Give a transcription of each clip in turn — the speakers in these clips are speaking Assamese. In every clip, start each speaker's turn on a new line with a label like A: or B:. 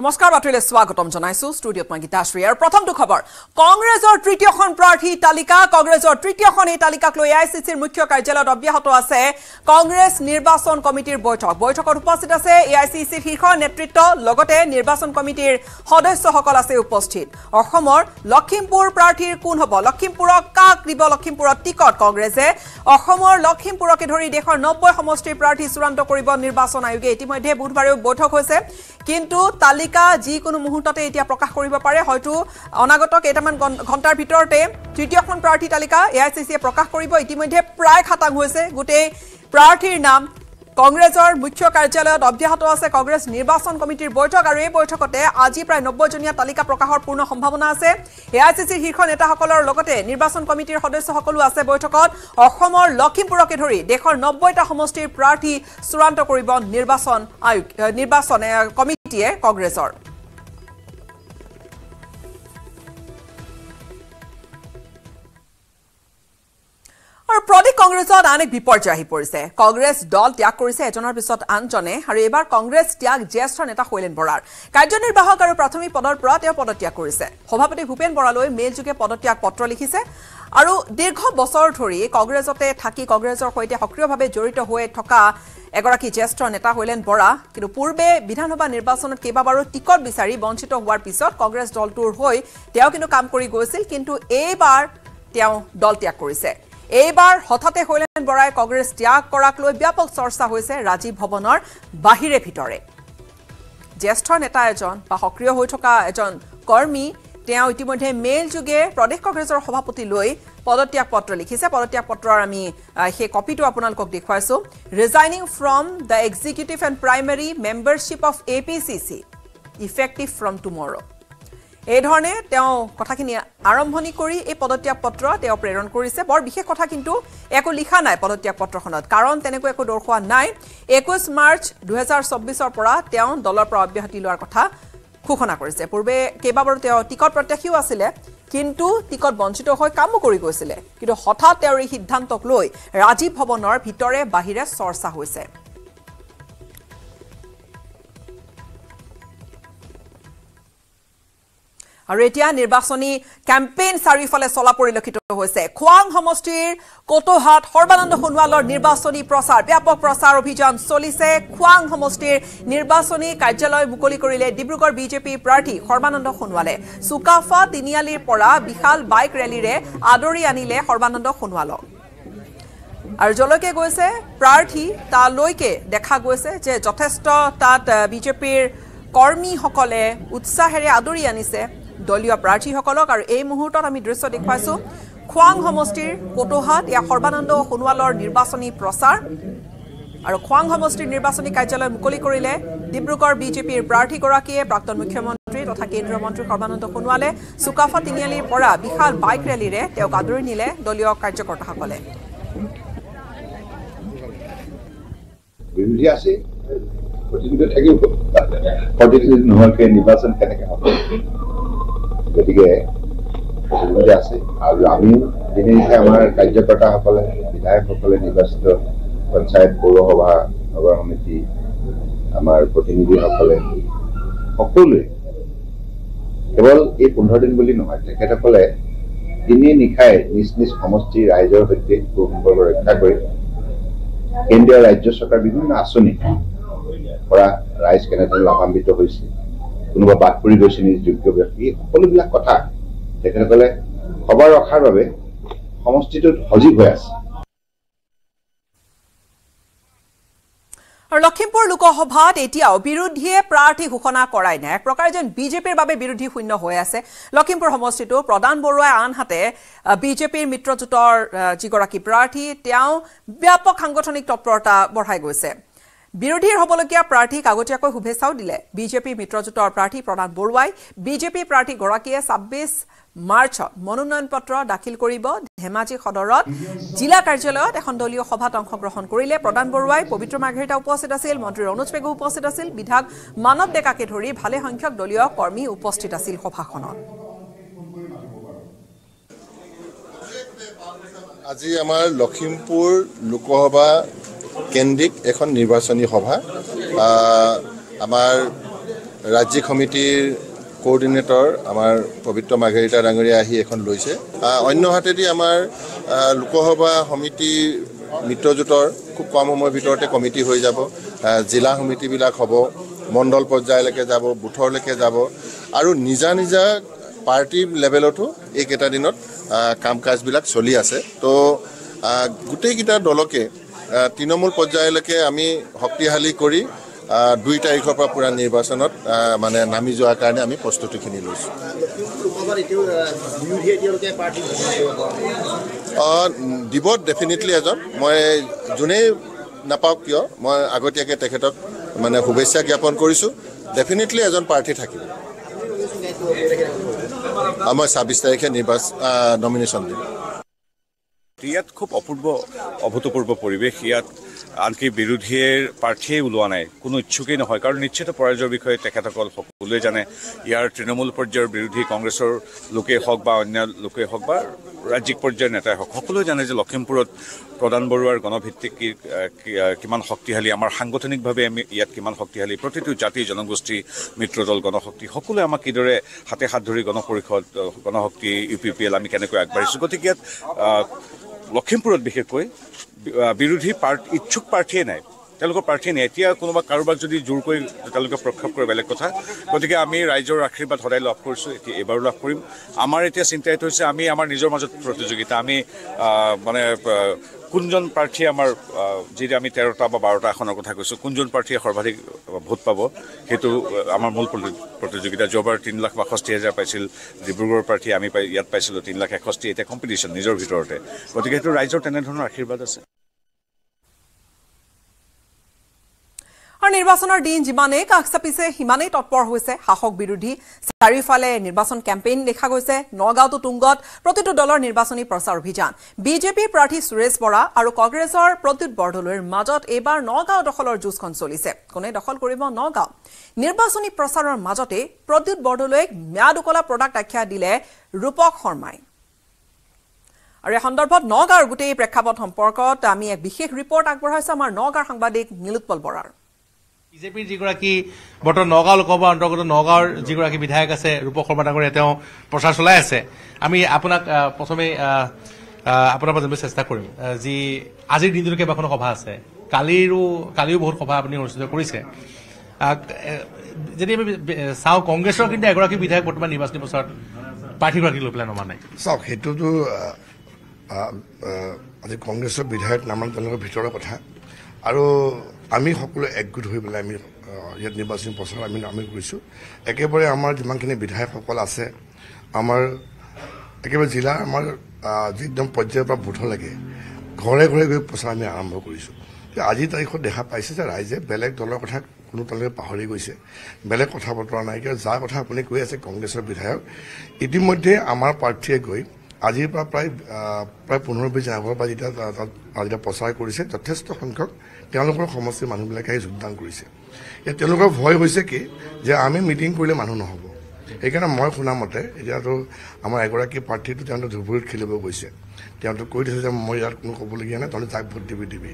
A: নমস্কাৰ বাতৰিলৈ স্বাগতম জনাইছো ষ্টুডিঅ'ত মই গীতাশ্ৰী আৰু প্ৰথমটো খবৰ কংগ্ৰেছৰ তৃতীয়খন প্ৰাৰ্থী তালিকা কংগ্ৰেছৰ তৃতীয়খন এই তালিকাক লৈ এ আই চি চিৰ মুখ্য কাৰ্যালয়ত অব্যাহত আছে কংগ্ৰেছ নিৰ্বাচন কমিটিৰ বৈঠক বৈঠকত উপস্থিত আছে এ আই চি চিৰ শীৰ্ষ নেতৃত্ব লগতে নিৰ্বাচন কমিটিৰ সদস্যসকল আছে উপস্থিত অসমৰ লখিমপুৰ প্ৰাৰ্থীৰ কোন হ'ব লখিমপুৰক কাক দিব লখিমপুৰত টিকট কংগ্ৰেছে অসমৰ লখিমপুৰকে ধৰি দেশৰ নব্বৈ সমষ্টিৰ প্ৰাৰ্থী চূড়ান্ত কৰিব নিৰ্বাচন আয়োগে ইতিমধ্যে বুধবাৰেও বৈঠক হৈছে কিন্তু তালিকা যিকোনো মুহূৰ্ততে এতিয়া প্ৰকাশ কৰিব পাৰে হয়তো অনাগত কেইটামান ঘণ্টাৰ ভিতৰতে তৃতীয়খন প্ৰাৰ্থী তালিকা এ আই চি চিয়ে প্ৰকাশ কৰিব ইতিমধ্যে প্ৰায় খাটাং হৈছে গোটেই প্ৰাৰ্থীৰ নাম কংগ্ৰেছৰ মুখ্য কাৰ্যালয়ত অব্যাহত আছে কংগ্ৰেছ নিৰ্বাচন কমিটিৰ বৈঠক আৰু এই বৈঠকতে আজি প্ৰায় নব্বৈজনীয়া তালিকা প্ৰকাশৰ পূৰ্ণ সম্ভাৱনা আছে এ আই চি চিৰ শীৰ্ষ নেতাসকলৰ লগতে নিৰ্বাচন কমিটিৰ সদস্যসকলো আছে বৈঠকত অসমৰ লখিমপুৰকে ধৰি দেশৰ নব্বৈটা সমষ্টিৰ প্ৰাৰ্থী চূড়ান্ত কৰিব নিৰ্বাচন আয়োগ নিৰ্বাচন কমিটি টিয়ে কংগ্ৰেসৰ আৰু প্ৰদীপ কংগ্ৰেছত আন এক বিপৰ্যয় আহি পৰিছে কংগ্ৰেছ দল ত্যাগ কৰিছে এজনৰ পিছত আনজনে আৰু এইবাৰ কংগ্ৰেছ ত্যাগ জ্যেষ্ঠ নেতা শৈলেন বৰাৰ কাৰ্যনিৰ্বাহক আৰু প্ৰাথমিক পদৰ পৰা তেওঁ পদত্যাগ কৰিছে সভাপতি ভূপেন বৰালৈ মেইলযোগে পদত্যাগ পত্ৰ লিখিছে আৰু দীৰ্ঘ বছৰ ধৰি কংগ্ৰেছতে থাকি কংগ্ৰেছৰ সৈতে সক্ৰিয়ভাৱে জড়িত হৈ থকা এগৰাকী জ্যেষ্ঠ নেতা হলেন বৰা কিন্তু পূৰ্বে বিধানসভা নিৰ্বাচনত কেইবাবাৰো টিকট বিচাৰি বঞ্চিত হোৱাৰ পিছত কংগ্ৰেছ দলটোৰ হৈ তেওঁ কিন্তু কাম কৰি গৈছিল কিন্তু এইবাৰ তেওঁ দল ত্যাগ কৰিছে এইবাৰ হঠাতে হলেন বৰাই কংগ্ৰেছ ত্যাগ কৰাক লৈ ব্যাপক চৰ্চা হৈছে ৰাজীৱ ভৱনৰ বাহিৰে ভিতৰে জ্যেষ্ঠ নেতা এজন বা সক্ৰিয় হৈ থকা এজন কৰ্মী তেওঁ ইতিমধ্যে মেইল যোগে প্ৰদেশ কংগ্ৰেছৰ সভাপতি লৈ পদত্যাগ পত্ৰ লিখিছে পদত্যাগ পত্ৰৰ আমি সেই কপিটো আপোনালোকক দেখুৱাইছোঁ resigning from the executive and primary membership of A P C C effective from tomorrow' ধৰণে তেওঁ কথাখিনি আৰম্ভণি কৰি এই পদত্যাগ পত্ৰ তেওঁ প্ৰেৰণ কৰিছে বৰ বিশেষ কথা কিন্তু একো লিখা নাই পদত্যাগ পত্ৰখনত কাৰণ তেনেকৈ একো দৰ্শোৱা নাই একৈছ মাৰ্চ দুহেজাৰ চৌবিছৰ পৰা তেওঁ দলৰ পৰা অব্যাহতি লোৱাৰ কথা ঘোষণা কৰিছে পূৰ্বে কেইবাবাৰো তেওঁ টিকট প্ৰত্যাশীও আছিলে কিন্তু টিকট বঞ্চিত হৈ কামো কৰি গৈছিলে কিন্তু হঠাৎ তেওঁৰ এই সিদ্ধান্তক লৈ ৰাজীৱ ভৱনৰ ভিতৰে বাহিৰে চৰ্চা হৈছে আৰু এতিয়া নিৰ্বাচনী কেম্পেইন চাৰিওফালে চলা পৰিলক্ষিত হৈছে খোৱাং সমষ্টিৰ কটোহাট সৰ্বানন্দ সোণোৱালৰ নিৰ্বাচনী প্ৰচাৰ ব্যাপক প্ৰচাৰ অভিযান চলিছে খোৱাং সমষ্টিৰ নিৰ্বাচনী কাৰ্যালয় মুকলি কৰিলে ডিব্ৰুগড় বিজেপিৰ প্ৰাৰ্থী সৰ্বানন্দ সোণোৱালে চুকাফা তিনিআলিৰ পৰা বিশাল বাইক ৰেলীৰে আদৰি আনিলে সৰ্বানন্দ সোণোৱালক আৰু যলৈকে গৈছে প্ৰাৰ্থী তালৈকে দেখা গৈছে যে যথেষ্ট তাত বিজেপিৰ কৰ্মীসকলে উৎসাহেৰে আদৰি আনিছে দলীয় প্ৰাৰ্থীসকলক আৰু এই মুহূৰ্তত আমি দৃশ্য দেখুৱাইছোঁ খোৱাং সমষ্টিৰ কটোহাত এয়া সৰ্বানন্দ সোণোৱালৰ নিৰ্বাচনী প্ৰচাৰ আৰু খোৱাং সমষ্টিৰ নিৰ্বাচনী কাৰ্যালয় মুকলি কৰিলে ডিব্ৰুগড় বিজেপিৰ প্ৰাৰ্থীগৰাকীয়ে প্ৰাক্তন মুখ্যমন্ত্ৰী তথা কেন্দ্ৰীয় মন্ত্ৰী সৰ্বানন্দ সোণোৱালে চুকাফা তিনিআলিৰ পৰা বিশাল বাইক ৰেলীৰে তেওঁক আদৰি নিলে দলীয় কাৰ্যকৰ্তাসকলে
B: প্ৰতিযোগিতা থাকিব প্ৰতিযোগিতা নোহোৱাকৈ নিৰ্বাচন কেনেকৈ হ'ব গতিকে অসুবিধা আছে আৰু আমি যিদিনকে আমাৰ কাৰ্যকৰ্তাসকলে বিধায়কসকলে নিৰ্বাচিত পঞ্চায়ত পৌৰসভা নগৰ সমিতি আমাৰ প্ৰতিনিধিসকলে সকলোৱে কেৱল এই পোন্ধৰ দিন বুলি নহয় তেখেতসকলে তিনি নিশাই নিজ নিজ সমষ্টিৰ ৰাইজৰ সৈতে সু সম্পৰ্ক ৰক্ষা কৰি কেন্দ্ৰীয় ৰাজ্য চৰকাৰ বিভিন্ন আঁচনিৰ পৰা ৰাইজ কেনেদৰে লাভান্বিত হৈছে কোনোবা বাদ পৰি গৈছে নেকি যোগ্য ব্যক্তি সকলোবিলাক কথা তেখেতসকলে সভা ৰখাৰ বাবে সমষ্টিটোত সজীৱ হৈ আছে
A: আৰু লখিমপুৰ লোকসভাত এতিয়াও বিৰোধীয়ে প্ৰাৰ্থী ঘোষণা কৰাই নাই এক প্ৰকাৰে যেন বিজেপিৰ বাবে বিৰোধী শূন্য হৈ আছে লখিমপুৰ সমষ্টিটো প্ৰদান বৰুৱাই আনহাতে বিজেপিৰ মিত্ৰজোঁটৰ যিগৰাকী প্ৰাৰ্থী তেওঁ ব্যাপক সাংগঠনিক তৎপৰতা বঢ়াই গৈছে বিৰোধীৰ হ'বলগীয়া প্ৰাৰ্থীক আগতীয়াকৈ শুভেচ্ছাও দিলে বিজেপি মিত্ৰজোঁটৰ প্ৰাৰ্থী প্ৰণৱ বৰুৱাই বিজেপি প্ৰাৰ্থীগৰাকীয়ে ছাব্বিছ মাৰ্চত মনোনয়ন পত্ৰ দাখিল কৰিব ধেমাজি সদৰত জিলা কাৰ্যালয়ত এখন দলীয় সভাত অংশগ্ৰহণ কৰিলে প্ৰদান বৰুৱাই পবিত্ৰ মাৰ্ঘেৰিতা উপস্থিত আছিল মন্ত্ৰী ৰনোজ পেগু উপস্থিত আছিল বিধায়ক মানৱ ডেকাকে ধৰি ভালেসংখ্যক দলীয় কৰ্মী উপস্থিত আছিল সভাখনত
B: আজি আমাৰ লখিমপুৰ লোকসভা কেন্দ্ৰিক এখন নিৰ্বাচনী সভা আমাৰ ৰাজ্যিক সমিতিৰ কোৰ্ডিনেটৰ আমাৰ পবিত্ৰ মাৰ্ঘেৰিতা ডাঙৰীয়া আহি এখন লৈছে অন্যহাতেদি আমাৰ লোকসভা সমিতি মিত্ৰজোঁটৰ খুব কম সময়ৰ ভিতৰতে কমিটি হৈ যাব জিলা সমিতিবিলাক হ'ব মণ্ডল পৰ্যায়লৈকে যাব বুথলৈকে যাব আৰু নিজা নিজা পাৰ্টি লেভেলতো এইকেইটা দিনত কাম কাজবিলাক চলি আছে তো গোটেইকেইটা দলকে তৃণমূল পৰ্যায়লৈকে আমি শক্তিশালী কৰি দুই তাৰিখৰ পৰা পূৰা নিৰ্বাচনত মানে নামি যোৱাৰ কাৰণে আমি প্ৰস্তুতিখিনি লৈছোঁ দিব ডেফিনেটলি এজন মই যোনেই নাপাওঁ কিয় মই আগতীয়াকৈ তেখেতক মানে শুভেচ্ছা জ্ঞাপন কৰিছোঁ ডেফিনেটলি এজন প্ৰাৰ্থী থাকিব মই ছাব্বিছ তাৰিখে নিৰ্বাচন নমিনেশ্যন দিম
C: ইয়াত খুব অপূৰ্ব অভূতপূৰ্ব পৰিৱেশ ইয়াত আনকি বিৰোধীয়ে প্ৰাৰ্থীয়ে ওলোৱা নাই কোনো ইচ্ছুকেই নহয় কাৰণ নিশ্চিত পৰাজয়ৰ বিষয়ে তেখেতসকল সকলোৱে জানে ইয়াৰ তৃণমূল পৰ্যায়ৰ বিৰোধী কংগ্ৰেছৰ লোকেই হওক বা অন্য লোকেই হওক বা ৰাজ্যিক পৰ্যায়ৰ নেতাই হওক সকলোৱে জানে যে লখিমপুৰত প্ৰদান বৰুৱাৰ গণভিত্তিক কি কিমান শক্তিশালী আমাৰ সাংগঠনিকভাৱে আমি ইয়াত কিমান শক্তিশালী প্ৰতিটো জাতি জনগোষ্ঠী মিত্ৰদল গণশক্তি সকলোৱে আমাক কিদৰে হাতে হাত ধৰি Gana Parishad Ganashakti U P P L আমি কেনেকৈ আগবাঢ়িছোঁ গতিকে ইয়াত লখিমপুৰত বিশেষকৈ বিৰোধী প্ৰাৰ্থী ইচ্ছুক প্ৰাৰ্থীয়ে নাই তেওঁলোকৰ প্ৰাৰ্থী নাই এতিয়া কোনোবা কাৰোবাক যদি জোৰকৈ তেওঁলোকে প্ৰক্ষেপ কৰে বেলেগ কথা গতিকে আমি ৰাইজৰ আশীৰ্বাদ সদায় লাভ কৰিছোঁ এতিয়া এইবাৰো লাভ কৰিম আমাৰ এতিয়া চিন্তা এইটো হৈছে আমি আমাৰ নিজৰ মাজত প্ৰতিযোগিতা আমি মানে কোনজন প্ৰাৰ্থীয়ে আমাৰ যিটো আমি তেৰটা বা বাৰটা আসনৰ কথা কৈছোঁ কোনজন প্ৰাৰ্থীয়ে সৰ্বাধিক ভোট পাব সেইটো আমাৰ মূল প্ৰতিযোগিতা যোৱাবাৰ তিনি লাখ বাষষ্ঠি হাজাৰ পাইছিল ডিব্ৰুগড়ৰ প্ৰাৰ্থী আমি পাই ইয়াত পাইছিলোঁ তিনি লাখ এষষ্ঠি এতিয়া কম্পিটিশ্যন নিজৰ ভিতৰতে গতিকে সেইটো ৰাইজৰ তেনেধৰণৰ আশীৰ্বাদ আছে
A: আৰু নিৰ্বাচনৰ দিন যিমানেই কাষ চাপিছে সিমানেই তৎপৰ হৈছে শাসক বিৰোধী চাৰিওফালে নিৰ্বাচন কেম্পেইন দেখা গৈছে নগাঁওতো তুংগত প্ৰতিটো দলৰ নিৰ্বাচনী প্ৰচাৰ অভিযান বিজেপিৰ প্ৰাৰ্থী সুৰেশ বৰা আৰু কংগ্ৰেছৰ প্ৰদ্যুত বৰদলৈৰ মাজত এইবাৰ নগাঁও দখলৰ যুঁজখন চলিছে কোনে দখল কৰিব নগাঁও নিৰ্বাচনী প্ৰচাৰৰ মাজতে প্ৰদ্যুত বৰদলৈক ম্যাদ উকলা প্ৰডাক্ট আখ্যা দিলে ৰূপক শৰ্মাই আৰু এই সন্দৰ্ভত নগাঁৱৰ গোটেই প্ৰেক্ষাপট সম্পৰ্কত আমি এক বিশেষ ৰিপৰ্ট আগবঢ়াইছো আমাৰ নগাঁৱৰ সাংবাদিক নীলোৎপল বৰাৰ
D: বিজেপিৰ যিগৰাকী বৰ্তমান নগাঁও লোকসভাৰ অন্তৰ্গত নগাঁৱৰ যিগৰাকী বিধায়ক আছে ৰূপক শৰ্মা ডাঙৰীয়া তেওঁ প্ৰচাৰ চলাই আছে আমি আপোনাক প্ৰথমে আপোনাৰ পৰা জানিবলৈ চেষ্টা কৰিম যি আজিৰ দিন কেইবাখনো সভা আছে কালিৰো কালিও বহুত সভা আপুনি অনুষ্ঠিত কৰিছে যদি আমি চাওঁ কংগ্ৰেছৰ কিন্তু এগৰাকী বিধায়ক বৰ্তমান নিৰ্বাচনী প্ৰচাৰত প্ৰাৰ্থীগুলি লৈ পেলাই নমা নাই
E: চাওক সেইটোতো আজি কংগ্ৰেছৰ বিধায়ক তেওঁলোকৰ ভিতৰৰ কথা আৰু আমি সকলোৱে একগোট হৈ পেলাই আমি ইয়াত নিৰ্বাচনী প্ৰচাৰ আমি আমি কৰিছোঁ একেবাৰে আমাৰ যিমানখিনি বিধায়কসকল আছে আমাৰ একেবাৰে জিলাৰ আমাৰ যি একদম পৰ্যায়ৰ পৰা বোধ ঘৰে ঘৰে গৈ প্ৰচাৰ আমি আৰম্ভ কৰিছোঁ আজিৰ তাৰিখত দেখা পাইছে যে ৰাইজে বেলেগ দলৰ কথা কোনো তেওঁলোকে পাহৰি গৈছে বেলেগ কথা বতৰা নাই কিয় যাৰ কথা আপুনি কৈ আছে কংগ্ৰেছৰ বিধায়ক ইতিমধ্যে আমাৰ প্ৰাৰ্থীয়ে গৈ আজিৰ পৰা প্ৰায় প্ৰায় পোন্ধৰ বিছ জানৰ পৰা যেতিয়া তাত যেতিয়া প্ৰচাৰ কৰিছে যথেষ্ট সংখ্যক তেওঁলোকৰ সমষ্টিৰ মানুহবিলাকে আহি যোগদান কৰিছে এতিয়া তেওঁলোকৰ ভয় হৈছে কি যে আমি মিটিং কৰিলে মানুহ নহ'ব সেইকাৰণে মই শুনামতে এতিয়াতো আমাৰ এগৰাকী প্ৰাৰ্থীটো তেওঁলোকে ধুবুৰীত খেলিব গৈছে তেওঁতো কৈ দিছে যে মই ইয়াত কোনো ক'বলগীয়া নাই তেওঁলোকে যাক ভোট দিবি দিবি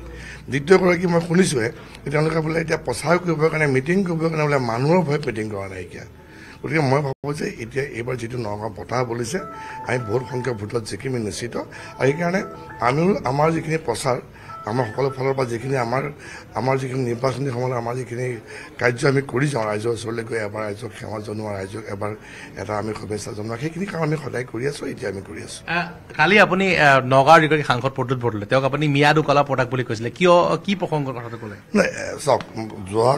E: দ্বিতীয়গৰাকী মই শুনিছোঁহে তেওঁলোকে বোলে এতিয়া প্ৰচাৰ কৰিবৰ কাৰণে মিটিং কৰিবৰ কাৰণে বোলে মানুহৰ ভয়ত মিটিং কৰা নাইকিয়া গতিকে মই ভাবোঁ যে এতিয়া এইবাৰ যিটো নগাঁও বতাহ বলিছে আমি বহুত সংখ্যক ভোটত জিকিম নিশ্চিত আৰু সেইকাৰণে আমিও আমাৰ যিখিনি প্ৰচাৰ আমাৰ সকলো ফালৰ পৰা যিখিনি আমাৰ আমাৰ যিখিনি নিৰ্বাচনী সময়ত আমাৰ যিখিনি কাৰ্য আমি কৰি যাওঁ ৰাইজৰ ওচৰলৈ গৈ এবাৰ ৰাইজক সেৱা জনোৱা ৰাইজক এবাৰ এটা আমি শুভেচ্ছা জনোৱা সেইখিনি কাম আমি সদায় কৰি আছো এতিয়া আমি কৰি আছো
D: কালি আপুনি নগাঁও যিগৰাকী সাংসদ প্ৰদ্যুৎ বৰদলৈ তেওঁক আপুনি মিয়াদু কলা পদক বুলি কৈছিলে কিয় কি প্ৰসংগৰ কথাটো ক'লে
E: নাই চাওক যোৱা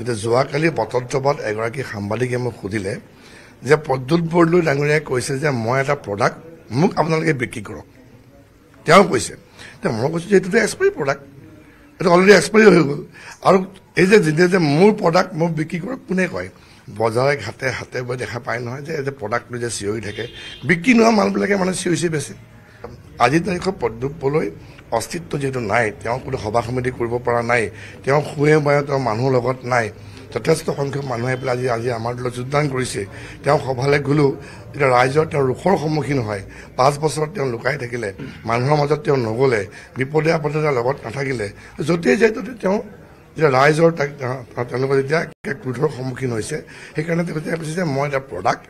E: এতিয়া যোৱাকালি বতৰত এগৰাকী সাংবাদিকে মোক সুধিলে যে প্ৰদ্যুৎ বৰদলৈ ডাঙৰীয়াই কৈছে যে মই এটা প্ৰডাক্ট মোক আপোনালোকে বিক্ৰী কৰক তেওঁ কৈছে এতিয়া মই কৈছোঁ যে এইটোতো এক্সপায়াৰী প্ৰডাক্ট এইটো অলৰেডি এক্সপায়াৰী হৈ গ'ল আৰু এই যে যেতিয়া যে মোৰ প্ৰডাক্ট মই বিক্ৰী কৰোঁ কোনে কয় বজাৰে ঘাটে হাতে বৈ দেখা পায় নহয় যে এই প্ৰডাক্ট লৈ যে চিঞৰি থাকে বিক্ৰী নোহোৱা মানুহবিলাকে মানে চিঞৰি চিঞৰি বেছি আজিৰ তাৰিখত পদ্যুপলৈ অস্তিত্ব যিহেতু নাই তেওঁ কোনো সভা সমিতি কৰিব পৰা নাই তেওঁ শুৱে বায়ে তেওঁ মানুহৰ লগত নাই যথেষ্ট সংখ্যক মানুহে পেলাই আজি আজি আমাৰ দলত যোগদান কৰিছে তেওঁ সভালৈ গ'লেও এতিয়া ৰাইজৰ তেওঁ ৰোষৰ সন্মুখীন হয় পাঁচ বছৰত তেওঁ লুকাই থাকিলে মানুহৰ মাজত তেওঁ নগ'লে বিপদে আপদে তেওঁ লগত নাথাকিলে য'তেই যায় ত'তে তেওঁ যেতিয়া ৰাইজৰ তাক তেওঁলোকৰ যেতিয়া ক্ৰোধৰ সন্মুখীন হৈছে সেইকাৰণে তেওঁ যেতিয়া কৈছে যে মই এটা প্ৰডাক্ট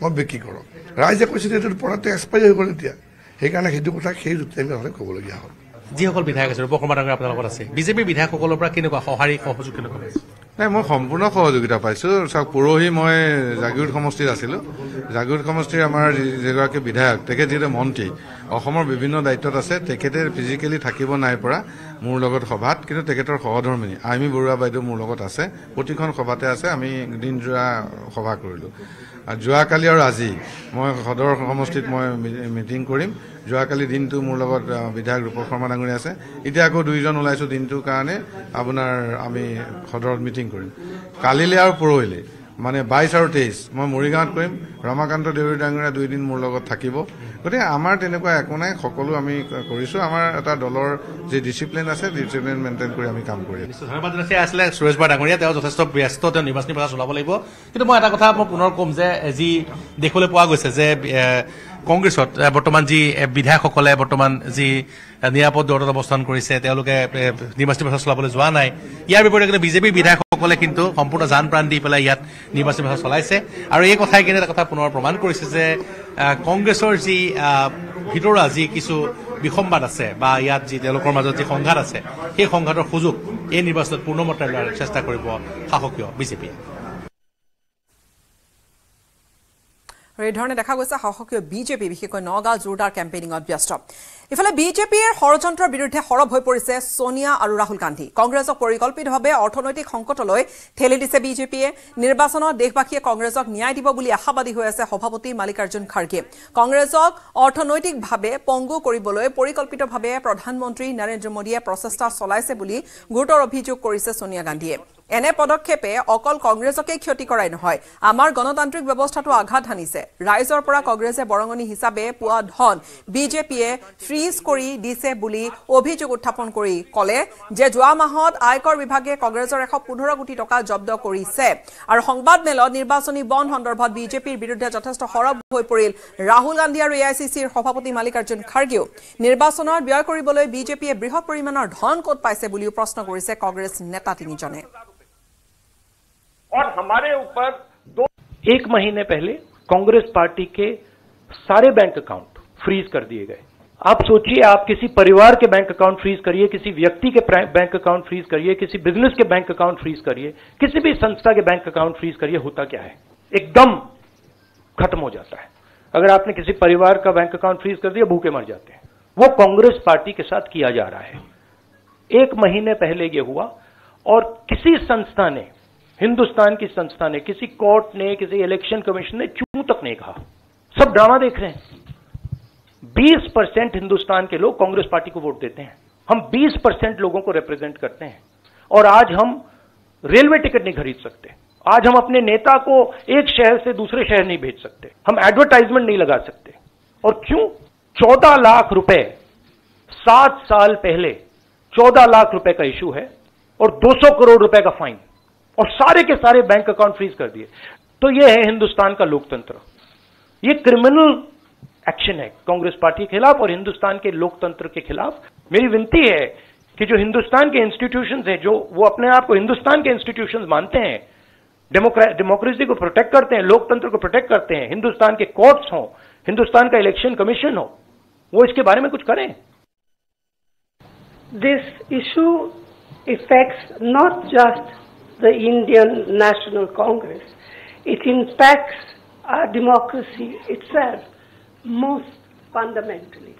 E: মই বিক্ৰী কৰোঁ ৰাইজে কৈছে যে এইটো প্ৰডাক্টটো এক্সপায়াৰী হৈ গ'ল এতিয়া সেইকাৰণে সেইটো কথা সেই ৰূপটো আমি ক'বলগীয়া হ'ল
D: যিসকল বিধায়ক আছে ৰূপকুমাৰ ডাঙৰ আপোনালোকৰ আছে বিজেপিৰ বিধায়কসকলৰ পৰা কেনেকুৱা সঁহাৰি সহযোগ কেনেকুৱা
E: নাই মই সম্পূৰ্ণ সহযোগিতা পাইছোঁ চাওক পৰহি মই জাগিউদ সমষ্টিত আছিলোঁ জাগিউদ সমষ্টিৰ আমাৰ যিগৰাকী বিধায়ক তেখেত যিহেতু মন্ত্ৰী অসমৰ বিভিন্ন দায়িত্বত আছে তেখেতে ফিজিকেলি থাকিব নাই পৰা মোৰ লগত সভাত কিন্তু তেখেতৰ সহধৰ্মিনী আইমি বৰুৱা বাইদেউ মোৰ লগত আছে প্ৰতিখন সভাতে আছে আমি দিনযোৰা সভা কৰিলোঁ যোৱাকালি আৰু আজি মই সদৰ সমষ্টিত মই মিটিং কৰিম যোৱাকালি দিনটো মোৰ লগত বিধায়ক ৰূপক শৰ্মা ডাঙৰীয়া আছে এতিয়া আকৌ দুইজন ওলাইছোঁ দিনটোৰ কাৰণে আপোনাৰ আমি সদৰত মিটিং কৰিম কালিলৈ আৰু পৰহিলৈ মানে বাইছ আৰু তেইছ মই মৰিগাঁৱত কৰিম ৰমাকান্ত দেউৰী ডাঙৰীয়া দুই দিন মোৰ লগত থাকিব গতিকে আমাৰ তেনেকুৱা একো নাই সকলো আমি কৰিছোঁ আমাৰ এটা দলৰ যি ডিচিপ্লিন আছে ডিচিপ্লিন মেইনটেইন কৰি আমি কাম কৰি আছো
D: আছিলে সুৰেশ বৰা ডাঙৰীয়া তেওঁ যথেষ্ট ব্যস্ত তেওঁ নিৰ্বাচনী প্ৰচাৰ চলাব লাগিব কিন্তু মই এটা কথা মই পুনৰ কম যে যি দেখিবলৈ পোৱা গৈছে যে কংগ্ৰেছত বৰ্তমান যি বিধায়কসকলে বৰ্তমান যি নিৰাপদ দূৰত অৱস্থান কৰিছে তেওঁলোকে নিৰ্বাচনী প্ৰচাৰ চলাবলৈ যোৱা নাই ইয়াৰ বিপৰীতে কিন্তু বিজেপিৰ বিধায়ক সকলে কিন্তু সম্পূৰ্ণ যান প্ৰাণ দি পেলাই ইয়াত নিৰ্বাচনী ব্যৱস্থা চলাইছে আৰু এই কথাই কিন্তু এটা কথা পুনৰ প্ৰমাণ কৰিছে যে কংগ্ৰেছৰ যি ভিতৰুৱা যি কিছু বিসম্বাদ আছে বা ইয়াত যি তেওঁলোকৰ মাজত যি সংঘাত আছে সেই সংঘাতৰ সুযোগ এই নিৰ্বাচনত পূৰ্ণমতে লোৱাৰ চেষ্টা কৰিব শাসকীয় বিজেপিয়ে
A: এইধৰণে দেখা গৈছে শাসকীয় বিজেপি বিশেষকৈ নগাঁও জোৰদাৰ কেম্পেইনিঙত ব্যস্ত ইফালে বিজেপিৰ ষড়যন্ত্ৰৰ বিৰুদ্ধে সৰব হৈ পৰিছে ছোনিয়া আৰু ৰাহুল গান্ধী কংগ্ৰেছক পৰিকল্পিতভাৱে অৰ্থনৈতিক সংকটলৈ ঠেলি দিছে বিজেপিয়ে নিৰ্বাচনত দেশবাসীয়ে কংগ্ৰেছক ন্যায় দিব বুলি আশাবাদী হৈ আছে সভাপতি মালিকাৰ্জুন খাৰ্গে কংগ্ৰেছক অৰ্থনৈতিকভাৱে পংগু কৰিবলৈ পৰিকল্পিতভাৱে প্ৰধানমন্ত্ৰী নৰেন্দ্ৰ মোদীয়ে প্ৰচেষ্টা চলাইছে বুলি গুৰুতৰ অভিযোগ কৰিছে ছোনিয়া গান্ধীয়ে এনে পদক্ষেপে অকল কংগ্ৰেছকে ক্ষতি কৰাই নহয় আমাৰ গণতান্ত্ৰিক ব্যৱস্থাটো আঘাত হানিছে ৰাইজৰ পৰা কংগ্ৰেছে বৰঙণি হিচাপে পোৱা ধন বিজেপিয়ে ফ্ৰীজ কৰি দিছে বুলি অভিযোগ উত্থাপন কৰি ক'লে যে যোৱা মাহত আয়কৰ বিভাগে কংগ্ৰেছৰ এশ পোন্ধৰ কোটি টকা জব্দ কৰিছে আৰু সংবাদমেলত নিৰ্বাচনী বন সন্দৰ্ভত বিজেপিৰ বিৰুদ্ধে যথেষ্ট সৰব হৈ পৰিল ৰাহুল গান্ধী আৰু এ আই চি চিৰ সভাপতি মাল্লিকাৰ্জুন খাৰ্গেও নিৰ্বাচনত ব্যয় কৰিবলৈ বিজেপিয়ে বৃহৎ পৰিমাণৰ ধন ক'ত পাইছে বুলিও প্ৰশ্ন কৰিছে কংগ্ৰেছ নেতা তিনিজনে
F: और हमारे ऊपर दो एक महीने पहले कांग्रेस पार्टी के सारे बैंक अकाउंट फ्रीज कर दिए गए आप सोचिए आप किसी परिवार के बैंक अकाउंट फ्रीज करिए किसी व्यक्ति के बैंक अकाउंट फ्रीज करिए किसी बिजनेस के बैंक अकाउंट फ्रीज करिए किसी भी संस्था के बैंक अकाउंट फ्रीज करिए होता क्या है एकदम खत्म हो जाता है अगर आपने किसी परिवार का बैंक अकाउंट फ्रीज कर दिया भूखे मर जाते हैं वो कांग्रेस पार्टी के साथ किया जा रहा है एक महीने पहले यह हुआ और किसी संस्था ने हिंदुस्तान की संस्था ने किसी कोर्ट ने किसी इलेक्शन कमीशन ने चू तक नहीं कहा सब ड्रामा देख रहे हैं 20 परसेंट हिंदुस्तान के लोग कांग्रेस पार्टी को वोट देते हैं हम 20 परसेंट लोगों को रिप्रेजेंट करते हैं और आज हम रेलवे टिकट नहीं खरीद सकते आज हम अपने नेता को एक शहर से दूसरे शहर नहीं भेज सकते हम एडवर्टाइजमेंट नहीं लगा सकते और क्यों चौदह लाख रुपए सात साल पहले चौदह लाख रुपए का इश्यू है और 200 करोड़ रुपए का फाइन और सारे के सारे बैंक अकाउंट फ्रीज कर दिए तो यह है हिंदुस्तान का लोकतंत्र ये क्रिमिनल एक्शन है कांग्रेस पार्टी के खिलाफ और हिंदुस्तान के लोकतंत्र के खिलाफ मेरी विनती है कि जो हिंदुस्तान के इंस्टीट्यूशन है जो वो अपने आप को हिंदुस्तान के इंस्टीट्यूशन मानते हैं डेमोक्रेसी को प्रोटेक्ट करते हैं लोकतंत्र को प्रोटेक्ट करते हैं हिंदुस्तान के कोर्ट्स हो हिंदुस्तान का इलेक्शन कमीशन हो वो इसके बारे में कुछ करें
G: this issue affects not just the Indian National Congress, it impacts our democracy itself most fundamentally.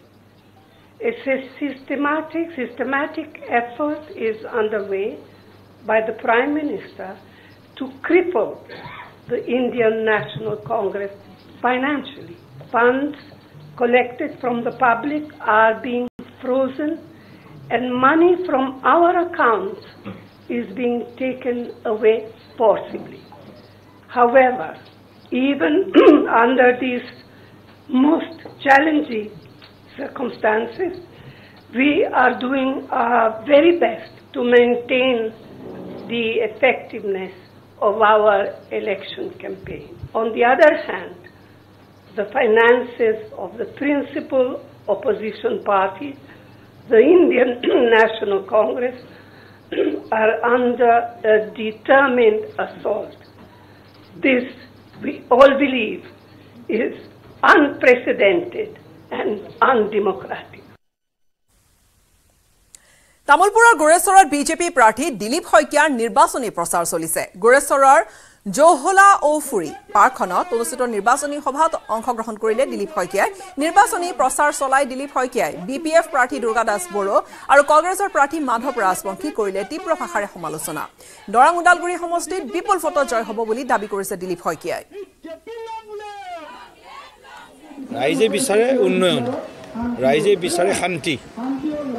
G: A systematic, systematic effort is underway by the Prime Minister to cripple the Indian National Congress financially. Funds collected from the public are being frozen and money from our accounts is being taken away forcibly. However, even under these most challenging circumstances, we are doing our very best to maintain the effectiveness of our election campaign. On the other hand, the finances of the principal opposition party, the Indian National Congress, are under a determined assault. This, we all believe, is unprecedented and undemocratic.
A: তামোলপুৰৰ গোৰেশ্বৰত বিজেপি প্ৰাৰ্থী দিলীপ শইকীয়াৰ নিৰ্বাচনী প্ৰচাৰ চলিছে গোৰেশ্বৰৰ জৌহলা ঔফুৰী পাৰ্কখনত অনুষ্ঠিত নিৰ্বাচনী সভাত অংশগ্ৰহণ কৰিলে দিলীপ শইকীয়াই নিৰ্বাচনী প্ৰচাৰ চলাই দিলীপ শইকীয়াই বি পি এফ প্ৰাৰ্থী দুৰ্গা দাস বড়ো আৰু কংগ্ৰেছৰ প্ৰাৰ্থী মাধৱ ৰাজবংশী কৰিলে তীব্ৰ ভাষাৰে সমালোচনা দৰং ওদালগুৰি সমষ্টিত বিপুল ফটো জয় হ'ব বুলি দাবী কৰিছে দিলীপ শইকীয়াই
H: ৰাইজে বিচাৰে উন্নয়ন ৰাইজে বিচাৰে শান্তি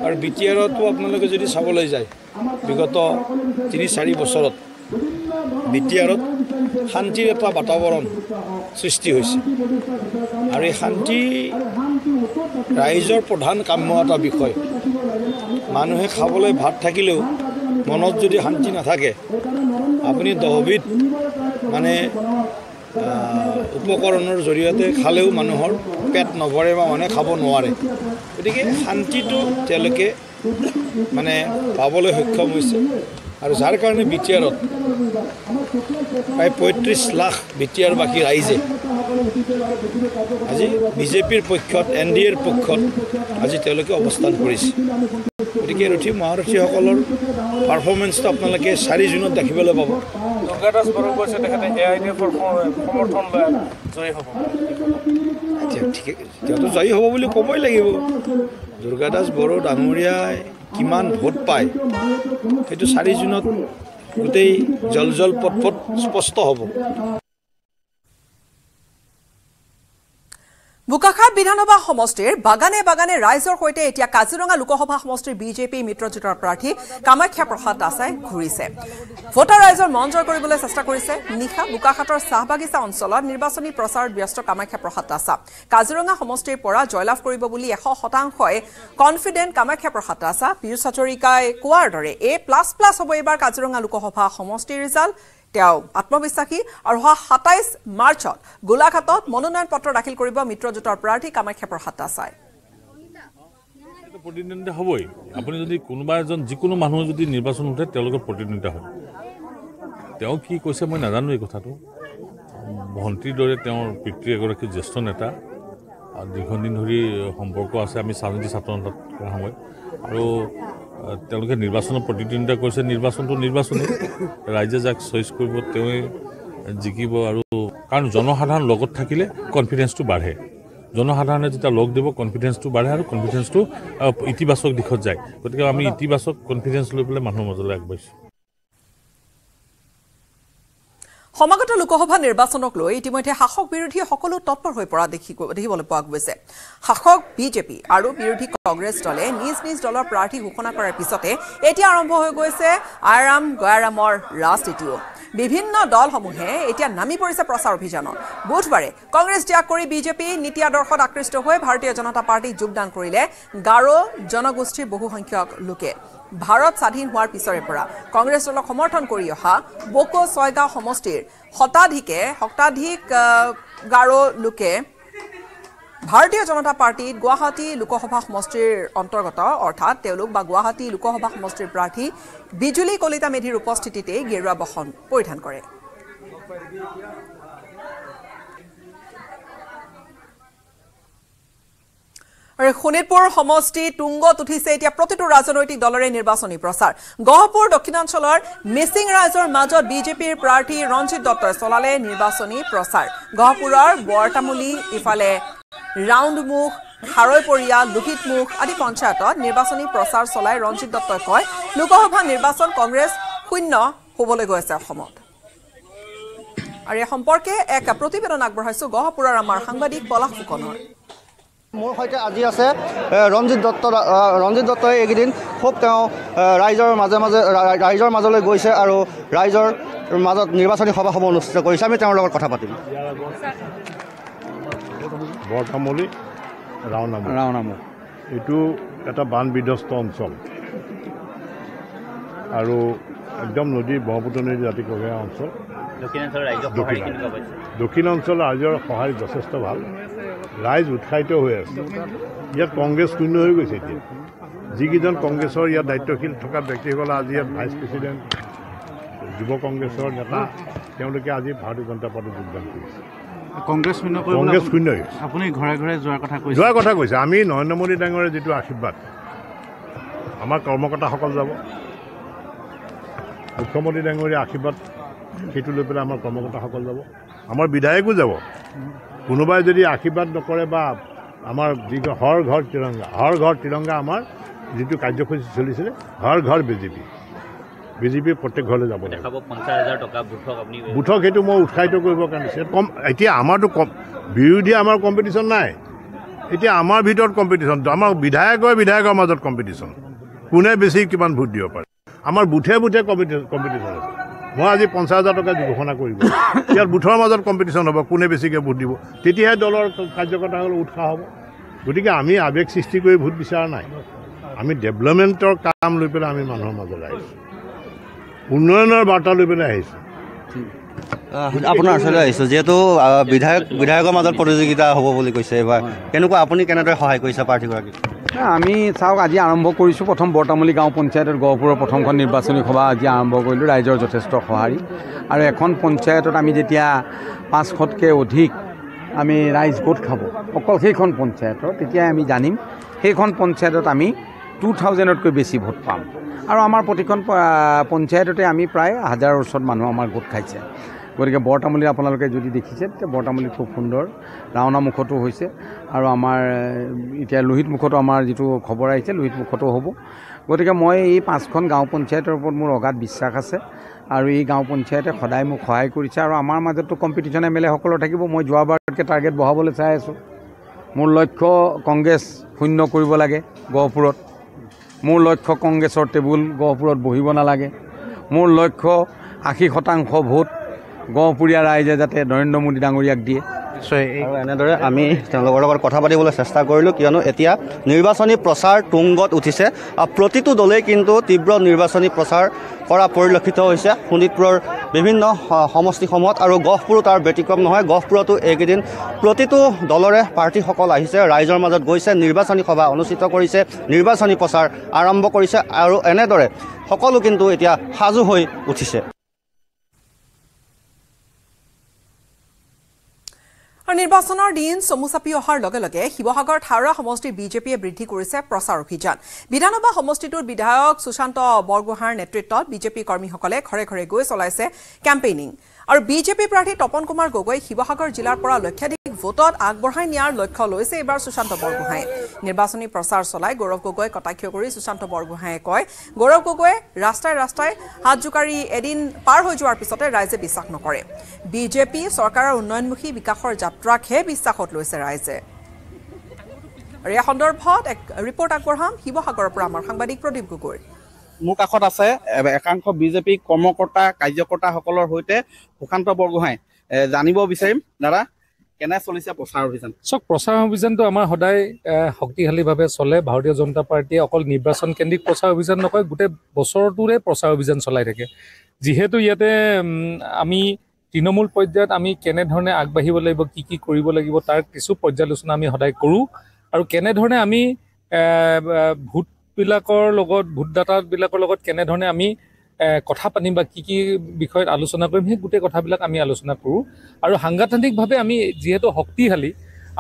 H: আৰু বি টি আৰতো আপোনালোকে যদি চাবলৈ যায় বিগত তিনি চাৰি বছৰত বি টি আৰত শান্তিৰ এটা বাতাৱৰণ সৃষ্টি হৈছে আৰু এই শান্তি ৰাইজৰ প্ৰধান কাম্য এটা বিষয় মানুহে খাবলৈ ভাত থাকিলেও মনত যদি শান্তি নাথাকে আপুনি দহবিধ মানে উপকৰণৰ জৰিয়তে খালেও মানুহৰ পেট নভৰে বা মানুহে খাব নোৱাৰে গতিকে শান্তিটো তেওঁলোকে
I: মানে পাবলৈ সক্ষম হৈছে আৰু যাৰ কাৰণে বি টি আৰত
H: প্ৰায় পঁয়ত্ৰিছ লাখ বি টি আৰবাসী ৰাইজে আজি বিজেপিৰ পক্ষত এন ডি এৰ পক্ষত আজি তেওঁলোকে অৱস্থান কৰিছে গতিকে ৰথী মহাৰথীসকলৰ পাৰফৰ্মেঞ্চটো আপোনালোকে চাৰি জুনত দেখিবলৈ পাব দুৰ্গা দাস
J: বাৰু কৈছে তেখেতে এ আই ডি এফৰ সমৰ্থন লৈ জয়ী হ'ব তেওঁতো জয়ী হ'ব বুলি ক'বই লাগিব দুৰ্গা দাস বড়ো ডাঙৰীয়াই কিমান ভোট পায় সেইটো চাৰি জুনত গোটেই জল জল পথ পথ স্পষ্ট হ'ব
A: বোকাখাট বিধানসভা সমষ্টিৰ বাগানে বাগানে ৰাইজৰ সৈতে এতিয়া কাজিৰঙা লোকসভা সমষ্টিৰ বিজেপি মিত্ৰজোঁটৰ প্ৰাৰ্থী কামাখ্যা প্ৰসাদ দাসাই ঘূৰিছে ভোটাৰ ৰাইজৰ মন জয় কৰিবলৈ চেষ্টা কৰিছে নিশা বোকাখাটৰ চাহবাগিচা অঞ্চলত নিৰ্বাচনী প্ৰচাৰত ব্যস্ত কামাখ্যা প্ৰসাদ দাসা কাজিৰঙা সমষ্টিৰ পৰা জয়লাভ কৰিব বুলি এশ শতাংশই কনফিডেণ্ট কামাখ্যা প্ৰসাদ দাসা পীয়ুষ হাজৰিকাই কোৱাৰ দৰে এ প্লাছ প্লাছ হ'ব এইবাৰ কাজিৰঙা লোকসভা সমষ্টিৰ ৰিজাল্ট তেওঁ আত্মবিশ্বাসী আৰু অহা সাতাইছ মাৰ্চত গোলাঘাটত মনোনয়ন পত্ৰ দাখিল কৰিব মিত্ৰজোঁটৰ প্ৰাৰ্থী কামাখ্যা প্ৰসাদ দাসাই
I: প্ৰতিদ্বন্দ্বিতা হ'বই আপুনি যদি কোনোবা এজন যিকোনো মানুহ যদি নিৰ্বাচন উঠে তেওঁলোকৰ প্ৰতিদ্বন্দ্বিতা হ'ব তেওঁ কি কৈছে মই নাজানো এই কথাটো ভণ্টিৰ দৰে তেওঁৰ পিতৃ এগৰাকী জ্যেষ্ঠ নেতা দীৰ্ঘদিন ধৰি সম্পৰ্ক আছে আমি চাজনীতি ছাত্ৰ নেতাত আৰু তেওঁলোকে নিৰ্বাচনত প্ৰতিদ্বন্দ্বিতা কৰিছে নিৰ্বাচনটো নিৰ্বাচনেই ৰাইজে যাক চইচ কৰিব তেওঁৱেই জিকিব আৰু কাৰণ জনসাধাৰণ লগত থাকিলে কনফিডেঞ্চটো বাঢ়ে জনসাধাৰণে যেতিয়া লগ দিব কনফিডেঞ্চটো বাঢ়ে আৰু কনফিডেঞ্চটো ইতিবাচক দিশত যায় গতিকে আমি ইতিবাচক কনফিডেঞ্চ লৈ পেলাই মানুহৰ মাজলৈ আগবাঢ়িছোঁ
A: সমাগত লোকসভা নিৰ্বাচনক লৈ ইতিমধ্যে শাসক বিৰোধী সকলো তৎপৰ হৈ পৰা দেখিবলৈ পোৱা গৈছে শাসক বিজেপি আৰু বিৰোধী কংগ্ৰেছ দলে নিজ নিজ দলৰ প্ৰাৰ্থী ঘোষণা কৰাৰ পিছতে এতিয়া আৰম্ভ হৈ গৈছে আয়াৰাম গয়াৰামৰ ৰাজনীতিও বিভিন্ন দলসমূহে এতিয়া নামি পৰিছে প্ৰচাৰ অভিযানত বুধবাৰে কংগ্ৰেছ ত্যাগ কৰি বিজেপি নীতি আদৰ্শত আকৃষ্ট হৈ ভাৰতীয় জনতা পাৰ্টীত যোগদান কৰিলে গাৰো জনগোষ্ঠীৰ বহুসংখ্যক লোকে ভাৰত স্বাধীন হোৱাৰ পিছৰে পৰা কংগ্ৰেছ দলক সমৰ্থন কৰি অহা বকো ছয়গাঁও সমষ্টিৰ শতাধিকে শতাধিক গাৰো লোকে ভাৰতীয় জনতা পাৰ্টীত গুৱাহাটী লোকসভা সমষ্টিৰ অন্তৰ্গত অৰ্থাৎ তেওঁলোক বা গুৱাহাটী লোকসভা সমষ্টিৰ প্ৰাৰ্থী বিজুলী কলিতা মেধিৰ উপস্থিতিতেই গেৰুৱা বসন পৰিধান কৰে আৰু শোণিতপুৰ সমষ্টি তুংগত উঠিছে এতিয়া প্ৰতিটো ৰাজনৈতিক দলৰে নিৰ্বাচনী প্ৰচাৰ গহপুৰ দক্ষিণাঞ্চলৰ মিচিং ৰাইজৰ মাজত বিজেপিৰ প্ৰাৰ্থী ৰঞ্জিত দত্তই চলালে নিৰ্বাচনী প্ৰচাৰ গহপুৰৰ বৰতামুলি ইফালে ৰাউণ্ডমুখ খাৰৈপৰীয়া লোহিতমুখ আদি পঞ্চায়তত নিৰ্বাচনী প্ৰচাৰ চলাই ৰঞ্জিত দত্তই কয় লোকসভা নিৰ্বাচন কংগ্ৰেছ শূন্য হ'বলৈ গৈ আছে অসমত আৰু এই সম্পৰ্কে এক প্ৰতিবেদন আগবঢ়াইছো গহপুৰৰ আমাৰ সাংবাদিক পলাশ ফুকনৰ
K: মোৰ সৈতে আজি আছে ৰঞ্জিত দত্ত ৰঞ্জিত দত্তই এইকেইদিন খুব তেওঁ ৰাইজৰ মাজে মাজে ৰাইজৰ মাজলৈ গৈছে আৰু ৰাইজৰ মাজত নিৰ্বাচনী সভাসমূহ অনুষ্ঠিত কৰিছে আমি তেওঁৰ লগত কথা পাতিম
I: বৰতামলি ৰাওনামুখ এইটো এটা বান বিধ্বস্ত অঞ্চল আৰু একদম নদী ব্ৰহ্মপুত্ৰ নদী জাতি কঢ়িয়া অঞ্চল দক্ষিণাঞ্চল দক্ষিণাঞ্চল ৰাইজৰ সহায় যথেষ্ট ভাল ৰাইজ উৎসাহিত হৈ আছে ইয়াত কংগ্ৰেছ শূন্য হৈ গৈছে এতিয়া যিকেইজন কংগ্ৰেছৰ ইয়াত দায়িত্বশীল থকা ব্যক্তিসকল আজি ইয়াত ভাইচ প্ৰেচিডেণ্ট যুৱ কংগ্ৰেছৰ নেতা তেওঁলোকে আজি ভাৰতীয় জনতা পাৰ্টীত যোগদান কৰিছে কংগ্ৰেছ কংগ্ৰেছ শূন্য হৈছে
D: আপুনি ঘৰে ঘৰে
I: যোৱাৰ কথা কৈছে যোৱাৰ কথা কৈছে আমি নৰেন্দ্ৰ মোদী ডাঙৰীয়াৰ যিটো আশীৰ্বাদ আমাৰ কৰ্মকৰ্তাসকল যাব মুখ্যমন্ত্ৰী ডাঙৰীয়া আশীৰ্বাদ সেইটো লৈ পেলাই আমাৰ কৰ্মকৰ্তাসকল যাব আমাৰ বিধায়কো যাব কোনোবাই যদি আশীৰ্বাদ নকৰে বা আমাৰ যিটো হৰ ঘৰ তিৰংগা হৰ ঘৰ তিৰংগা আমাৰ যিটো কাৰ্যসূচী চলিছিলে হৰ ঘৰ বিজেপি বিজেপিয়ে প্ৰত্যেক ঘৰলৈ যাব
K: লাগিব বুথক
I: সেইটো মই উৎসাহিত কৰিবৰ কাৰণে দিছে কম এতিয়া আমাৰতো কম বিৰোধী আমাৰ কম্পিটিশ্যন নাই এতিয়া আমাৰ ভিতৰত কম্পিটিশ্যন আমাৰ বিধায়কৰ বিধায়কৰ মাজত কম্পিটিশ্যন কোনে বেছি কিমান ভোট দিব পাৰে আমাৰ বুথে বুথে কম্পিটিশ্যন আছে মই আজি পঞ্চাছ হাজাৰ টকা ঘোষণা কৰিব ইয়াত বুথৰ মাজত কম্পিটিশ্যন হ'ব কোনে বেছিকৈ ভোট দিব তেতিয়াহে দলৰ কাৰ্যকৰ্তাসকল উৎসাহ হ'ব গতিকে আমি আৱেগ সৃষ্টি কৰি ভোট বিচৰা নাই আমি ডেভেলপমেণ্টৰ কাম লৈ পেলাই আমি মানুহৰ মাজলৈ আহিছোঁ উন্নয়নৰ বাৰ্তা লৈ পেলাই আহিছোঁ আপোনাৰ ওচৰলৈ
K: আহিছোঁ যিহেতু বিধায়ক বিধায়কৰ মাজত প্ৰতিযোগিতা হ'ব বুলি কৈছে এইবাৰ কেনেকুৱা আপুনি কেনেদৰে সহায় কৰিছে প্ৰাৰ্থীগৰাকীক
L: আমি চাওক আজি আৰম্ভ কৰিছোঁ প্ৰথম বৰতামলী গাঁও পঞ্চায়তত গহপুৰৰ প্ৰথমখন নিৰ্বাচনী সভা আজি আৰম্ভ কৰিলোঁ ৰাইজৰ যথেষ্ট সঁহাৰি আৰু এখন পঞ্চায়তত আমি যেতিয়া পাঁচশতকৈ অধিক আমি ৰাইজ গোট খাব অকল সেইখন পঞ্চায়তৰ তেতিয়াই আমি জানিম সেইখন পঞ্চায়তত আমি টু থাউজেণ্ডতকৈ বেছি ভোট পাম আৰু আমাৰ প্ৰতিখন পঞ্চায়ততে আমি প্ৰায় হাজাৰৰ ওচৰত মানুহ আমাৰ গোট খাইছে গতিকে বৰতামুলি আপোনালোকে যদি দেখিছে তেতিয়া বৰতামুলি খুব সুন্দৰ ৰাওনা মুখতো হৈছে আৰু আমাৰ এতিয়া লোহিতমুখতো আমাৰ যিটো খবৰ আহিছে লোহিতমুখতো হ'ব গতিকে মই এই পাঁচখন গাঁও পঞ্চায়তৰ ওপৰত মোৰ অগাধ বিশ্বাস আছে আৰু এই গাঁও পঞ্চায়তে সদায় মোক সহায় কৰিছে আৰু আমাৰ মাজততো কম্পিটিশ্যন এম এল এসকলৰ থাকিব মই যোৱাবাৰতকৈ টাৰ্গেট বঢ়াবলৈ চাই আছোঁ মোৰ লক্ষ্য কংগ্ৰেছ শূন্য কৰিব লাগে গহপুৰত মোৰ লক্ষ্য কংগ্ৰেছৰ টেবুল গহপুৰত বহিব নালাগে মোৰ লক্ষ্য আশী শতাংশ ভোট
K: গহপুৰীয়া ৰাইজে যাতে নৰেন্দ্ৰ মোদী ডাঙৰীয়াক দিয়ে এনেদৰে আমি তেওঁলোকৰ লগত কথা পাতিবলৈ চেষ্টা কৰিলোঁ কিয়নো এতিয়া নিৰ্বাচনী প্ৰচাৰ তুংগত উঠিছে আৰু প্ৰতিটো দলেই কিন্তু তীব্ৰ নিৰ্বাচনী প্ৰচাৰ কৰা পৰিলক্ষিত হৈছে শোণিতপুৰৰ বিভিন্ন সমষ্টিসমূহত আৰু গহপুৰো তাৰ ব্যতিক্ৰম নহয় গহপুৰতো এইকেইদিন প্ৰতিটো দলৰে প্ৰাৰ্থীসকল আহিছে ৰাইজৰ মাজত গৈছে নিৰ্বাচনী সভা অনুষ্ঠিত কৰিছে নিৰ্বাচনী প্ৰচাৰ আৰম্ভ কৰিছে আৰু এনেদৰে সকলো কিন্তু এতিয়া সাজু হৈ উঠিছে
A: আৰু নিৰ্বাচনৰ দিন চমু চাপি অহাৰ লগে লগে শিৱসাগৰ থাওৰা সমষ্টিৰ বিজেপিয়ে বৃদ্ধি কৰিছে প্ৰচাৰ অভিযান বিধানসভা সমষ্টিটোৰ বিধায়ক সুশান্ত বৰগোহাঁৰ নেতৃত্বত বিজেপি কৰ্মীসকলে ঘৰে ঘৰে গৈ চলাইছে কেম্পেইনিং আৰু বিজেপি প্ৰাৰ্থী তপন কুমাৰ গগৈ শিৱসাগৰ জিলাৰ পৰা লক্ষাধিক ভোটত আগবঢ়াই নিয়াৰ লক্ষ্য লৈছে এইবাৰ সুশান্ত বৰগোহাঁই নিৰ্বাচনী প্ৰচাৰ চলাই গৌৰৱ গগৈ কটাক্ষ কৰি সুশান্ত বৰগোহাঁয়ে কয় গৌৰৱ গগৈয়ে ৰাস্তাই ৰাস্তাই হাত জোকাৰি এদিন পাৰ হৈ যোৱাৰ পিছতে ৰাইজে বিশ্বাস নকৰে বিজেপি চৰকাৰৰ উন্নয়নমুখী বিকাশৰ যাত্ৰাকহে বিশ্বাসত লৈছে ৰাইজে আৰু এই সন্দৰ্ভত এক ৰিপৰ্ট আগবঢ়াম শিৱসাগৰৰ পৰা আমাৰ সাংবাদিক প্ৰদীপ গগৈৰ মোৰ কাষত আছে একাংশ বিজেপি কৰ্মকৰ্তা কাৰ্যকৰ্তাসকলৰ সৈতে
L: সুশান্ত বৰগোহাঁই জানিব বিচাৰিম দাদা কেনে চলিছে প্ৰচাৰ অভিযান
M: চাওক প্ৰচাৰ অভিযানটো আমাৰ সদায় শক্তিশালীভাৱে চলে ভাৰতীয় জনতা পাৰ্টীয়ে অকল নিৰ্বাচন কেন্দ্ৰিক প্ৰচাৰ অভিযান নকয় গোটেই বছৰটোৰে প্ৰচাৰ অভিযান চলাই থাকে যিহেতু ইয়াতে আমি তৃণমূল পৰ্যায়ত আমি কেনেধৰণে আগবাঢ়িব লাগিব কি কি কৰিব লাগিব তাৰ কিছু পৰ্যালোচনা আমি সদায় কৰোঁ আৰু কেনেধৰণে আমি ভোট বিলাকৰ লগত ভোটদাতাবিলাকৰ লগত কেনেধৰণে আমি কথা পাতিম বা কি কি বিষয়ত আলোচনা কৰিম সেই গোটেই কথাবিলাক আমি আলোচনা কৰোঁ আৰু সাংগঠনিকভাৱে আমি যিহেতু শক্তিশালী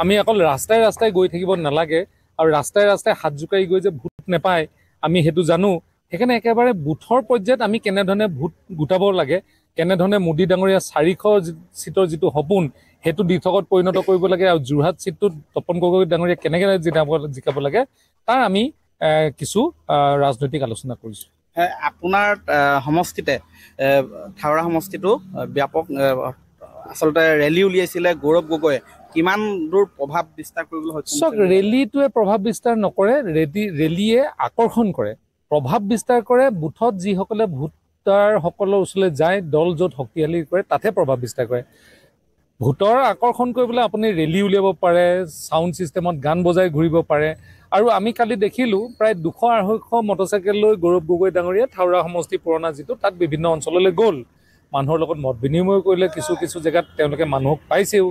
M: আমি অকল ৰাস্তাই ৰাস্তাই গৈ থাকিব নালাগে আৰু ৰাস্তাই ৰাস্তাই হাত জোকাৰি গৈ যে ভোট নাপায় আমি সেইটো জানো সেইকাৰণে একেবাৰে বুথৰ পৰ্যায়ত আমি কেনেধৰণে ভোট গোটাব লাগে কেনেধৰণে মোদী ডাঙৰীয়া চাৰিশ চিটৰ যিটো সপোন সেইটো দিঠকত পৰিণত কৰিব লাগে আৰু যোৰহাট ছিটটোত তপন গগৈ ডাঙৰীয়া কেনেকৈ জিকাব জিকাব লাগে তাৰ আমি কিছু ৰাজনৈতিক আলোচনা কৰিছোঁ
L: আপোনাৰ সমষ্টিতে থাওৰা সমষ্টিটো ব্যাপক আচলতে ৰেলী উলিয়াইছিলে গৌৰৱ গগৈয়ে কিমান দূৰ প্ৰভাৱ বিস্তাৰ কৰিবলৈ
M: চক ৰেলীটোৱে প্ৰভাৱ বিস্তাৰ নকৰে ৰেলী ৰেলীয়ে আকৰ্ষণ কৰে প্ৰভাৱ বিস্তাৰ কৰে বুথত যিসকলে ভোটাৰসকলৰ ওচৰলৈ যায় দল য'ত শক্তিশালী কৰে তাতহে প্ৰভাৱ বিস্তাৰ কৰে ভোটৰ আকৰ্ষণ কৰিবলৈ আপুনি ৰেলী উলিয়াব পাৰে চাউণ্ড ছিষ্টেমত গান বজাই ঘূৰিব পাৰে আৰু আমি কালি দেখিলোঁ প্ৰায় দুশ আঢ়ৈশ মটৰচাইকেল লৈ গৌৰৱ গগৈ ডাঙৰীয়া থাওৰা সমষ্টি পুৰণা যিটো তাত বিভিন্ন অঞ্চললৈ গ'ল মানুহৰ লগত মত বিনিময় কৰিলে কিছু কিছু জেগাত তেওঁলোকে মানুহক পাইছেও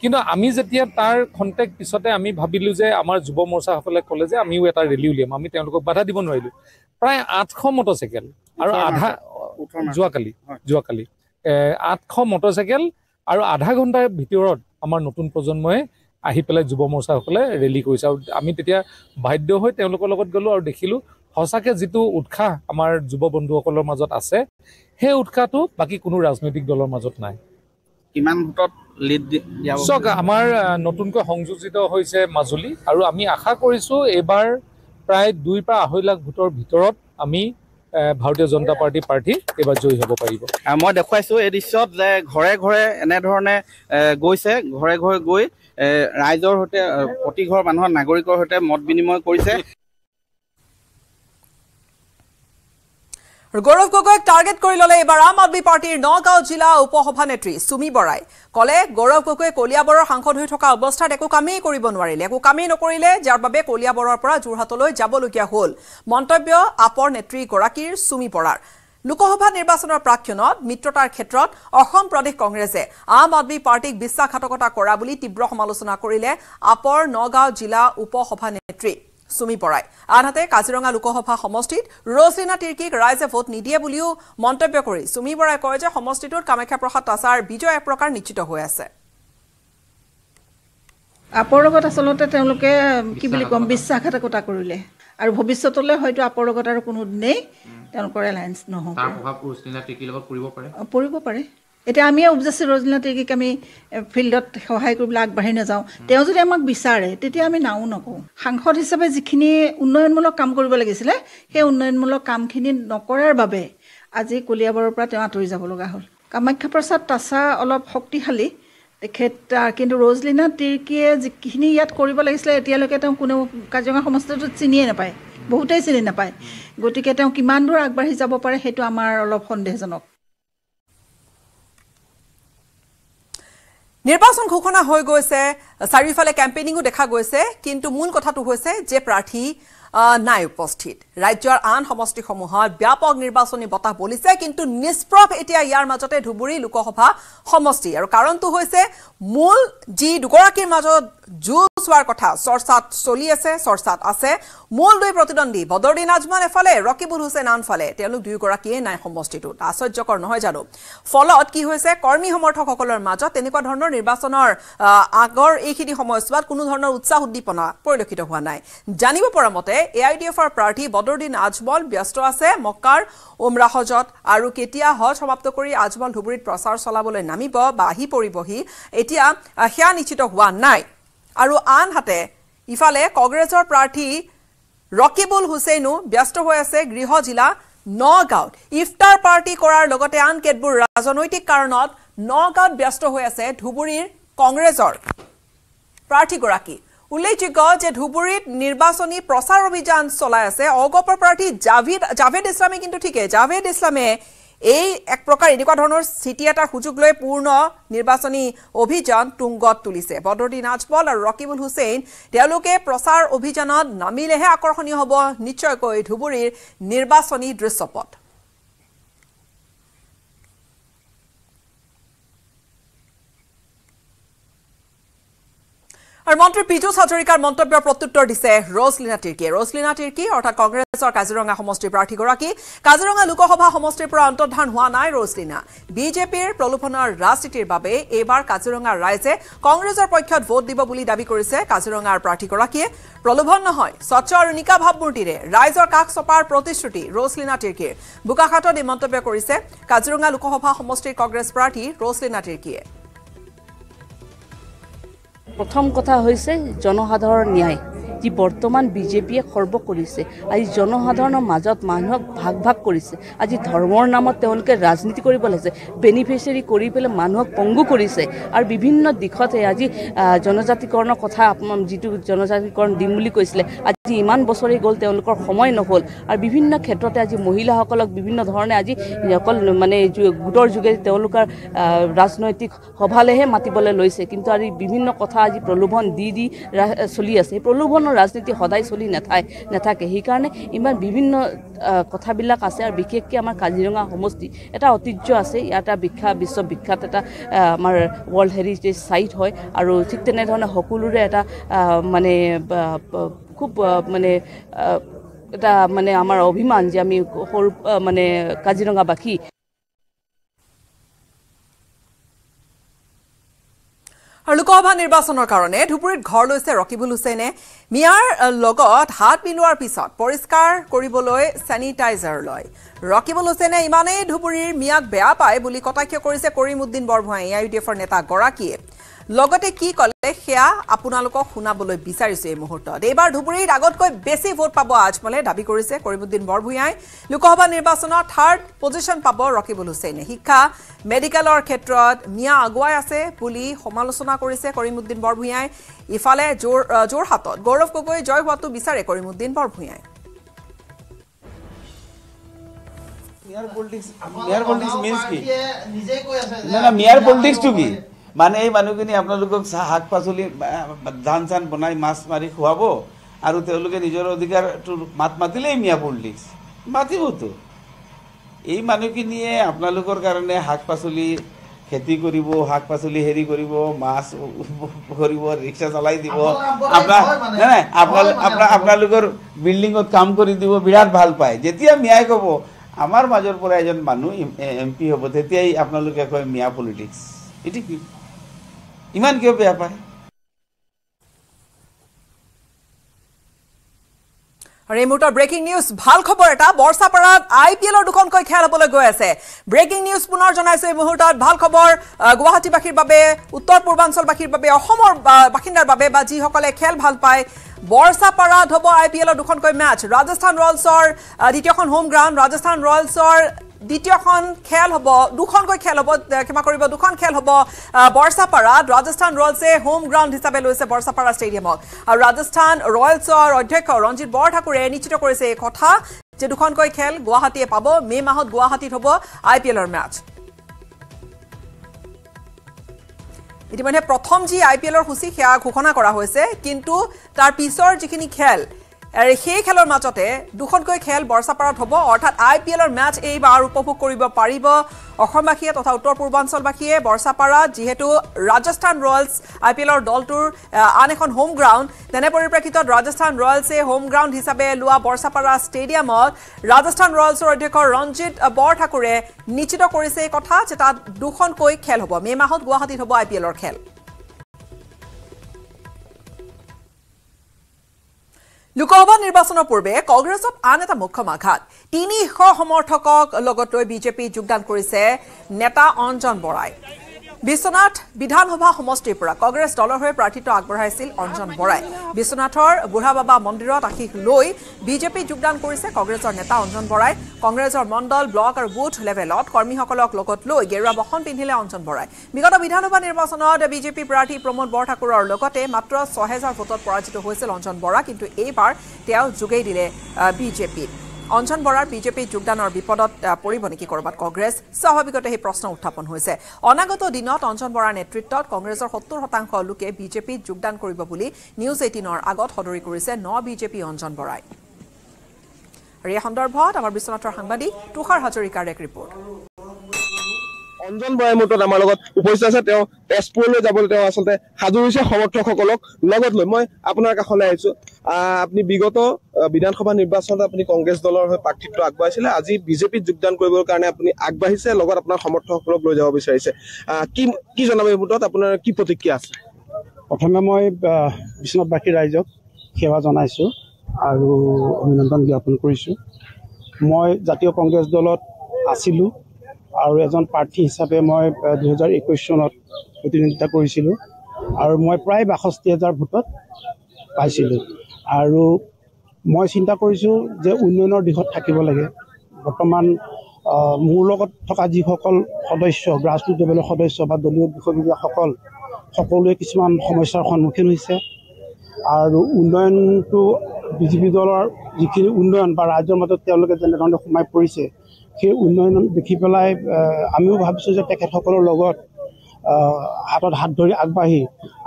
M: কিন্তু আমি যেতিয়া তাৰ খন্তেক পিছতে আমি ভাবিলোঁ যে আমাৰ যুৱ মৰ্চাসকলে ক'লে যে আমিও এটা ৰেলী উলিয়াম আমি তেওঁলোকক বাধা দিব নোৱাৰিলোঁ প্ৰায় আঠশ মটৰচাইকেল আৰু আধা যোৱাকালি যোৱাকালি আঠশ মটৰচাইকেল আৰু আধা ঘণ্টাৰ ভিতৰত আমাৰ নতুন প্ৰজন্মই আহি পেলাই যুৱ মৰ্চাসকলে ৰেলী কৰিছে আৰু আমি তেতিয়া বাধ্য হৈ তেওঁলোকৰ লগত গ'লোঁ আৰু দেখিলোঁ সঁচাকে যিটো উৎসাহ আমাৰ যুৱ বন্ধুসকলৰ মাজত আছে সেই উৎসাহটো বাকী কোনো ৰাজনৈতিক দলৰ মাজত নাই কিমান ভোটত চাওক আমাৰ নতুনকৈ সংযোজিত হৈছে মাজুলী আৰু আমি আশা কৰিছোঁ এইবাৰ প্ৰায় দুইৰ পৰা আঢ়ৈ লাখ ভোটৰ ভিতৰত আমি ভাৰতীয় জনতা পাৰ্টি প্ৰাৰ্থী এইবাৰ জয়ী হ'ব পাৰিব মই দেখুৱাইছোঁ এই দৃশ্যত যে
L: ঘৰে ঘৰে এনেধৰণে গৈছে ঘৰে ঘৰে গৈ ৰাইজৰ সৈতে প্ৰতিঘৰ মানুহৰ নাগৰিকৰ সৈতে মত বিনিময় কৰিছে
A: গৌৰৱ গগৈক টাৰ্গেট কৰি ললে এইবাৰ আম আদমী পাৰ্টীৰ নগাঁও জিলা উপ সভানেত্ৰী চুমি বৰাই কলে গৌৰৱ গগৈ কলিয়াবৰৰ সাংসদ হৈ থকা অৱস্থাত একো কামেই কৰিব নোৱাৰিলে একো কামেই নকৰিলে যাৰ বাবে কলিয়াবৰৰ পৰা যোৰহাটলৈ যাবলগীয়া হল মন্তব্য আপৰ নেত্ৰীগৰাকীৰ চুমি বৰাৰ লোকসভা নিৰ্বাচনৰ প্ৰাক্ষণত মিত্ৰতাৰ ক্ষেত্ৰত অসম প্ৰদেশ কংগ্ৰেছে আম আদমী পাৰ্টীক বিশ্বাসঘাতকতা কৰা বুলি তীব্ৰ সমালোচনা কৰিলে আপৰ নগাঁও জিলা উপসভা নেত্ৰী চুমি বৰাই আনহাতে কাজিৰঙা লোকসভা সমষ্টিত ৰজিনা তিৰ্কিক ৰাইজে ভোট নিদিয়ে বুলিও মন্তব্য কৰি চুমি বৰাই কয় যে সমষ্টিটোত কামাখ্যা প্ৰসাদ তাছাৰ বিজয় এপ্ৰকাৰ নিশ্চিত হৈ আছে আপৰ লগত আচলতে তেওঁলোকে কি বুলি আৰু ভৱিষ্যতলৈ হয়তো আপৰ লগত আৰু কোনোদিনেই তেওঁলোকৰ এলায়েঞ্চ
D: নহ'ব
A: পৰিব পাৰে এতিয়া আমিয়ে উপজাচী ৰজনা তিৰ্কীক আমি ফিল্ডত সহায় কৰিবলৈ আগবাঢ়ি নাযাওঁ তেওঁ যদি আমাক বিচাৰে তেতিয়া আমি নাও নকওঁ সাংসদ হিচাপে যিখিনি উন্নয়নমূলক কাম কৰিব লাগিছিলে সেই উন্নয়নমূলক কামখিনি নকৰাৰ বাবে আজি কলিয়াবৰৰ পৰা তেওঁ আঁতৰি যাব লগা হ'ল কামাখ্যা প্ৰসাদ তাচা অলপ শক্তিশালী তেখেত কিন্তু ৰ'জলীনা তিৰ্কীয়ে যিখিনি ইয়াত কৰিব লাগিছিলে এতিয়ালৈকে তেওঁ কোনেও কাজিৰঙা সমষ্টিটোত চিনিয়ে নাপায় বহুতেই চিনি নাপায় গতিকে তেওঁ কিমান দূৰ আগবাঢ়ি যাব পাৰে সেইটো আমাৰ অলপ সন্দেহজনক নিৰ্বাচন ঘোষণা হৈ গৈছে চাৰিওফালে কেম্পেইনিঙো দেখা গৈছে কিন্তু মূল কথাটো হৈছে যে প্ৰাৰ্থী নাই উপস্থিত ৰাজ্যৰ আন সমষ্টিসমূহত ব্যাপক নিৰ্বাচনী বতাহ বলিছে কিন্তু নিষ্প্ৰভ এতিয়া ইয়াৰ মাজতে ধুবুৰী লোকসভা সমষ্টি আৰু কাৰণটো হৈছে মূল যি দুগৰাকীৰ মাজত যুঁজ হোৱাৰ কথা চৰ্চাত চলি আছে চৰ্চাত আছে মূল দুই প্ৰতিদ্বন্দ্বী বদৰদিন আজমান এফালে ৰকিবুল হুছেইন আনফালে তেওঁলোক দুয়োগৰাকীয়ে নাই সমষ্টিটোত আশ্চৰ্যকৰ নহয় জানো ফলত কি হৈছে কৰ্মী সমৰ্থকসকলৰ মাজত তেনেকুৱা ধৰণৰ নিৰ্বাচনৰ আগৰ এইখিনি সময়ছোৱাত কোনো ধৰণৰ উৎসাহ উদ্দীপনা পৰিলক্ষিত হোৱা নাই জানিব পৰা মতে এ আই ডি এফৰ প্ৰাৰ্থী বদৰদিন আজমল ব্যস্ত আছে মক্কাৰ উমৰা হজত আৰু কেতিয়া হজ সমাপ্ত কৰি আজমল ধুবুৰীত প্ৰচাৰ চলাবলৈ নামিব বা আহি পৰিবহি এতিয়া সেয়া নিশ্চিত হোৱা নাই আৰু আনহাতে ইফালে কংগ্ৰেছৰ প্ৰাৰ্থী ৰকিবুল হুছেইনো ব্যস্ত হৈ আছে গৃহ জিলা নগাঁৱত ইফতাৰ পাৰ্টি কৰাৰ লগতে আন কেতবোৰ ৰাজনৈতিক কাৰণত নগাঁৱত ব্যস্ত হৈ আছে ধুবুৰীৰ কংগ্ৰেছৰ প্ৰাৰ্থীগৰাকী উল্লেখযোগ্য যে ধুবুৰীত নিৰ্বাচনী প্ৰচাৰ অভিযান চলাই আছে অগপৰ প্ৰাৰ্থী জাভেদ জাভেদ ইছলামে কিন্তু ঠিকে জাভেদ ইছলামে এই এক প্ৰকাৰ এনেকুৱা ধৰণৰ স্থিতি এটাৰ সুযোগ লৈ পূৰ্ণ নিৰ্বাচনী অভিযান তুংগত তুলিছে বদৰুদ্দিন আজমল আৰু ৰকিবুল হুছেইন তেওঁলোকে প্ৰচাৰ অভিযানত নামিলেহে আকৰ্ষণীয় হ'ব নিশ্চয়কৈ ধুবুৰীৰ নিৰ্বাচনী দৃশ্যপট আৰু মন্ত্ৰী পীযুষ হাজৰিকাৰ মন্তব্যৰ প্ৰত্যুত্তৰ দিছে ৰজলীনা তিৰ্কীয়ে ৰজলীনা তিৰ্কী অৰ্থাৎ কংগ্ৰেছৰ কাজিৰঙা সমষ্টিৰ প্ৰাৰ্থীগৰাকী কাজিৰঙা লোকসভা সমষ্টিৰ পৰা অন্তৰ্ধান হোৱা নাই ৰজলীনা বিজেপিৰ প্ৰলোভনৰ ৰাজনীতিৰ বাবে এইবাৰ কাজিৰঙাৰ ৰাইজে কংগ্ৰেছৰ পক্ষত ভোট দিব বুলি দাবী কৰিছে কাজিৰঙাৰ প্ৰাৰ্থীগৰাকীয়ে প্ৰলোভন নহয় স্বচ্ছ আৰু নিকা ভাৱমূৰ্তিৰে ৰাইজৰ কাষ চপাৰ প্ৰতিশ্ৰুতি ৰজলীনা তিৰ্কীৰ বোকাখাটত এই মন্তব্য কৰিছে কাজিৰঙা লোকসভা সমষ্টিৰ কংগ্ৰেছ প্ৰাৰ্থী ৰজলীনা তিৰ্কীয়ে
N: প্ৰথম কথা হৈছে জনসাধাৰণৰ ন্যায় যি বৰ্তমান বিজেপিয়ে খৰ্ব কৰিছে আজি জনসাধাৰণৰ মাজত মানুহক ভাগ ভাগ কৰিছে আজি ধৰ্মৰ নামত তেওঁলোকে ৰাজনীতি কৰিব লাগিছে বেনিফিচিয়াৰী কৰি পেলাই মানুহক পংগু কৰিছে আৰু বিভিন্ন দিশতে আজি জনজাতিকৰণৰ কথা যিটো জনজাতিকৰণ দিম বুলি কৈছিলে আজি ইমান বছৰেই গ'ল তেওঁলোকৰ সময় নহ'ল আৰু বিভিন্ন ক্ষেত্ৰতে আজি মহিলাসকলক বিভিন্ন ধৰণে আজি অকল মানে গোটৰ যোগেদি তেওঁলোকৰ ৰাজনৈতিক সভালেহে মাতিবলৈ লৈছে কিন্তু আজি বিভিন্ন কথা আজি প্ৰলোভন দি দি চলি আছে সেই প্ৰলোভন ধৰণৰ ৰাজনীতি সদায় চলি নাথাকে নাথাকে সেইকাৰণে ইমান বিভিন্ন কথাবিলাক আছে আৰু বিশেষকৈ আমাৰ কাজিৰঙা সমষ্টি এটা ঐতিহ্য আছে ইয়াৰ এটা বিখ্যাত বিশ্ববিখ্যাত এটা আমাৰ ৱৰ্ল্ড হেৰিটেজ চাইট হয় আৰু ঠিক তেনেধৰণে সকলোৰে এটা মানে খুব মানে এটা মানে আমাৰ অভিমান যে আমি সৰু মানে কাজিৰঙাবাসী
A: আৰু লোকসভা নিৰ্বাচনৰ কাৰণে ধুবুৰীত ঘৰ লৈছে ৰকিবুল হুছেইনে মিয়াৰ লগত হাত মিলোৱাৰ পিছত পৰিষ্কাৰ কৰিবলৈ চেনিটাইজাৰ লয় ৰকিবুল হুছেইনে ইমানেই ধুবুৰীৰ মিয়াক বেয়া পায় বুলি কটাক্ষ কৰিছে কৰিম উদ্দিন বৰভুৱাই এ আই ইউ ডি এফৰ নেতাগৰাকীয়ে লগতে কি ক'লে সেয়া আপোনালোকক শুনাবলৈ বিচাৰিছোঁ এই মুহূৰ্তত এইবাৰ ধুবুৰীত আগতকৈ বেছি ভোট পাব আজমলে দাবী কৰিছে কৰিমুদ্দিন বৰভূঞাই লোকসভা নিৰ্বাচনত থাৰ্ড পজিশ্যন পাব ৰকিবুল হুছেইনে শিক্ষা মেডিকেলৰ ক্ষেত্ৰত মিয়া আগুৱাই আছে বুলি সমালোচনা কৰিছে কৰিমুদ্দিন বৰভূঞাই ইফালে যোৰ যোৰহাটত গৌৰৱ গগৈ জয় হোৱাটো বিচাৰে কৰিমুদ্দিন বৰভূঞাই
H: মিয়াৰ পলিটিক্স মিয়াৰ পলিটিক্স মিনছ কি নাই মিয়াৰ পলিটিক্সটো কি মানে এই মানুহখিনি আপোনালোকক শাক পাচলি ধান চান বনাই মাছ মাৰি খুৱাব আৰু তেওঁলোকে নিজৰ অধিকাৰটো মাত মাতিলেই মিয়া পল্লিচ মাতিবতো এই মানুহখিনিয়ে আপোনালোকৰ কাৰণে শাক পাচলি খেতি কৰিব শাক পাচলি হেৰি কৰিব মাছ কৰিব ৰিক্সা চলাই দিব আপোনাৰ আপোনালোকৰ বিল্ডিঙত কাম কৰি দিব বিৰাট ভাল পায় যেতিয়া মিয়াই ক'ব আমাৰ মাজৰ পৰা এজন মানুহ এম পি হ'ব তেতিয়াই আপোনালোকে কয় মিয়া পলিটিক্স
A: এইটো কি ইমান কিয় বেয়া পায় আৰু এই মুহূৰ্তৰ ব্ৰেকিং নিউজ ভাল খবৰ এটা বৰ্ষাপাৰাত আই পি এলৰ দুখনকৈ খেল হ'বলৈ গৈ আছে ব্ৰেকিং নিউজ পুনৰ জনাইছোঁ এই মুহূৰ্তত ভাল খবৰ গুৱাহাটীবাসীৰ বাবে উত্তৰ পূৰ্বাঞ্চলবাসীৰ বাবে অসমৰ বাসিন্দাৰ বাবে বা যিসকলে খেল ভাল পায় বৰ্ষাপাৰাত হ'ব আই পি এলৰ দুখনকৈ মেচ ৰাজস্থান ৰয়েলছৰ দ্বিতীয়খন হোম গ্ৰাউণ্ড ৰাজস্থান ৰয়েলছৰ দ্বিতীয়খন খেল হ'ব দুখনকৈ খেল হ'ব ক্ষমা কৰিব দুখন খেল হ'ব বৰ্ষাপাৰাত ৰাজস্থান ৰয়েলছে হোম গ্ৰাউণ্ড হিচাপে লৈছে বৰ্ষাপাৰা ষ্টেডিয়ামক আৰু ৰাজস্থান ৰয়েলছৰ অধ্যক্ষ ৰঞ্জিত বৰঠাকুৰে নিশ্চিত কৰিছে এই কথা যে দুখনকৈ খেল গুৱাহাটীয়ে পাব মে' মাহত গুৱাহাটীত হ'ব আই পি এলৰ মেচ ইতিমধ্যে প্ৰথম যি আই পি এলৰ সূচী সেয়া ঘোষণা কৰা হৈছে কিন্তু তাৰ পিছৰ যিখিনি খেল আৰু সেই খেলৰ মাজতে দুখনকৈ খেল বৰ্ষাপাৰাত হ'ব অৰ্থাৎ আই পি এলৰ মেচ এইবাৰ উপভোগ কৰিব পাৰিব অসমবাসীয়ে তথা উত্তৰ পূৰ্বাঞ্চলবাসীয়ে বৰ্ষাপাৰাত যিহেতু ৰাজস্থান ৰয়েলছ আই পি এলৰ দলটোৰ আন এখন হোম গ্ৰাউণ্ড তেনে পৰিপ্ৰেক্ষিতত ৰাজস্থান ৰয়েলছে হোম গ্ৰাউণ্ড হিচাপে লোৱা বৰ্ষাপাৰা ষ্টেডিয়ামত ৰাজস্থান ৰয়েলছৰ অধ্যক্ষ ৰঞ্জিত বৰঠাকুৰে নিশ্চিত কৰিছে এই কথা যে তাত দুখনকৈ খেল হ'ব মে' মাহত গুৱাহাটীত হ'ব আই পি এলৰ খেল লোকসভা নিৰ্বাচনৰ পূৰ্বে কংগ্ৰেছত আন এটা মুখ্যম আঘাত তিনিশ সমৰ্থকক লগত লৈ বিজেপি যোগদান কৰিছে নেতা অঞ্জন বৰাই বিশ্বনাথ বিধানসভা সমষ্টিৰ পৰা কংগ্ৰেছ দলৰ হৈ প্ৰাৰ্থিত্ব আগবঢ়াইছিল অঞ্জন বৰাই বিশ্বনাথৰ বুঢ়া বাবা মন্দিৰত আশীষ লৈ বিজেপি যোগদান কৰিছে কংগ্ৰেছৰ নেতা অঞ্জন বৰাই কংগ্ৰেছৰ মণ্ডল ব্লক আৰু বুথ লেভেলত কৰ্মীসকলক লগত লৈ গেৰুৱা বসন পিন্ধিলে অঞ্জন বৰাই বিগত বিধানসভা নিৰ্বাচনত বিজেপি প্ৰাৰ্থী প্ৰমোদ বৰঠাকুৰৰ লগতে মাত্ৰ ছহেজাৰ ভোটত পৰাজিত হৈছিল অঞ্জন বৰা কিন্তু এইবাৰ তেওঁ যোগেই দিলে বিজেপিত অঞ্জন বৰাৰ বিজেপিৰ যোগদানৰ বিপদত পৰিব নেকি ক'ৰবাত কংগ্ৰেছ স্বাভাৱিকতে সেই প্ৰশ্ন উত্থাপন হৈছে অনাগত দিনত অঞ্জন বৰাৰ নেতৃত্বত কংগ্ৰেছৰ সত্তৰ শতাংশ লোকে বিজেপিত যোগদান কৰিব বুলি নিউজ এইটিনৰ আগত সদৰি কৰিছে ন বিজেপি অঞ্জন বৰাই আৰু এই সন্দৰ্ভত আমাৰ বিশ্বনাথৰ সাংবাদিক তুষাৰ হাজৰিকাৰ এক ৰিপৰ্ট অঞ্জন বৰাই মুহূৰ্তত আমাৰ লগত উপস্থিত
J: আছে তেওঁ তেজপুৰলৈ যাবলৈ তেওঁ আচলতে সাজু হৈছে সমৰ্থকসকলক লগত লৈ মই আপোনাৰ কাষলৈ আহিছোঁ আপুনি বিগত বিধানসভা নিৰ্বাচনত আপুনি কংগ্ৰেছ দলৰ হৈ প্ৰাৰ্থিত্ব আগবঢ়াইছিলে আজি বিজেপিত যোগদান কৰিবৰ কাৰণে আপুনি আগবাঢ়িছে লগত আপোনাৰ সমৰ্থকসকলক লৈ যাব বিচাৰিছে কি কি জনাব এই মুহূৰ্তত আপোনাৰ কি প্ৰতিক্ৰিয়া আছে
H: প্ৰথমে মই বিশ্বনাথবাসী ৰাইজক সেৱা জনাইছোঁ আৰু অভিনন্দন জ্ঞাপন কৰিছোঁ মই জাতীয় কংগ্ৰেছ দলত আছিলোঁ আৰু এজন প্ৰাৰ্থী হিচাপে মই দুহেজাৰ একৈছ চনত প্ৰতিদ্বন্দ্বিতা কৰিছিলোঁ আৰু মই প্ৰায় বাষষ্ঠি হাজাৰ ভোটত পাইছিলোঁ আৰু মই চিন্তা কৰিছোঁ যে উন্নয়নৰ দিশত থাকিব লাগে বৰ্তমান মোৰ লগত থকা যিসকল সদস্য গ্ৰাছৰুট লেভেলৰ সদস্য বা দলীয় বিষয়বীয়াসকল সকলোৱে কিছুমান সমস্যাৰ সন্মুখীন হৈছে আৰু উন্নয়নটো বিজেপি দলৰ যিখিনি উন্নয়ন বা ৰাইজৰ মাজত তেওঁলোকে যেনেধৰণে সোমাই পৰিছে সেই উন্নয়ন দেখি পেলাই আমিও ভাবিছোঁ যে তেখেতসকলৰ লগত হাতত হাত ধৰি আগবাঢ়ি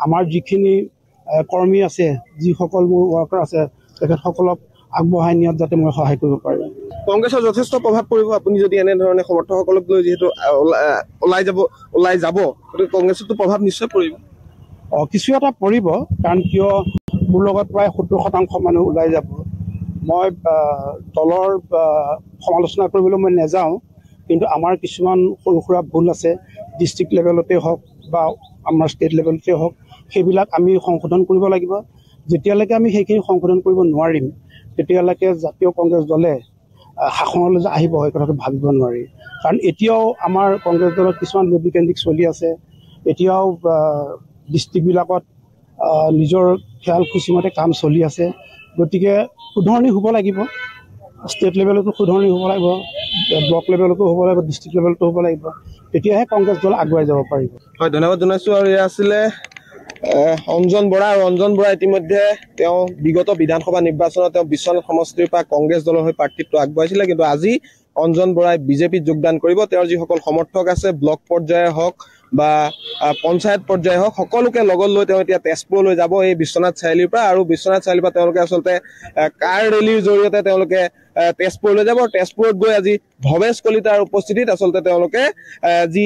H: আমাৰ যিখিনি কৰ্মী আছে যিসকল মোৰ ৱৰ্কাৰ আছে তেখেতসকলক আগবঢ়াই নিয়াত যাতে মই সহায় কৰিব পাৰোঁ
J: কংগ্ৰেছৰ যথেষ্ট প্ৰভাৱ পৰিব আপুনি যদি এনেধৰণে সমৰ্থকসকলক লৈ যিহেতু ওলাই যাব ওলাই যাব গতিকে কংগ্ৰেছতো প্ৰভাৱ নিশ্চয় পৰিব
H: অঁ কিছু এটা পৰিব কাৰণ কিয় মোৰ লগত প্ৰায় সত্তৰ শতাংশ মানুহ ওলাই যাব মই দলৰ সমালোচনা কৰিবলৈ মই নাযাওঁ কিন্তু আমাৰ কিছুমান সৰু সুৰা ভুল আছে ডিষ্ট্ৰিক্ট লেভেলতে হওক বা আমাৰ ষ্টেট লেভেলতে হওক সেইবিলাক আমি সংশোধন কৰিব লাগিব যেতিয়ালৈকে আমি সেইখিনি সংশোধন কৰিব নোৱাৰিম তেতিয়ালৈকে জাতীয় কংগ্ৰেছ দলে শাসনলৈ যে আহিব সেই কথাটো ভাবিব নোৱাৰি কাৰণ এতিয়াও আমাৰ কংগ্ৰেছ দলত কিছুমান লবি কেন্দ্ৰিক চলি আছে এতিয়াও ডিষ্ট্ৰিক্টবিলাকত নিজৰ খেয়াল খুচিমতে কাম চলি আছে গতিকে শুধৰণি হ'ব লাগিব ষ্টেট লেভেলতো শুধৰণি হ'ব লাগিব ব্লক লেভেলতো হ'ব লাগিব ডিষ্ট্ৰিক্ট লেভেলতো হ'ব লাগিব তেতিয়াহে কংগ্ৰেছ দল আগুৱাই যাব পাৰিব
J: হয় ধন্যবাদ জনাইছোঁ আৰু এয়া আছিলে অঞ্জন বৰা আৰু অঞ্জন বৰা ইতিমধ্যে তেওঁ বিগত বিধানসভা নিৰ্বাচনত তেওঁ বিশ্বনাথ সমষ্টিৰ পৰা কংগ্ৰেছ দলৰ হৈ প্ৰাৰ্থিত্ব আগবঢ়াইছিলে কিন্তু আজি অঞ্জন বৰাই বিজেপিত যোগদান কৰিব তেওঁৰ যিসকল সমৰ্থক আছে ব্লক পৰ্যায়ৰ হওক বা পঞ্চায়ত পৰ্যায় হওক সকলোকে লগত লৈ তেওঁ এতিয়া তেজপুৰলৈ যাব এই বিশ্বনাথ চাৰিআলিৰ পৰা আৰু বিশ্বনাথ চাৰিআলিৰ পৰা তেওঁলোকে আচলতে কাৰ ৰেলীৰ জৰিয়তে তেওঁলোকে তেজপুৰলৈ যাব আৰু তেজপুৰত গৈ আজি ভৱেশ কলিতাৰ উপস্থিতিত আচলতে তেওঁলোকে যি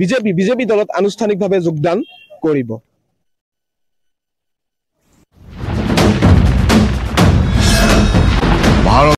J: বিজেপি বিজেপি দলত আনুষ্ঠানিকভাৱে যোগদান
F: কৰিব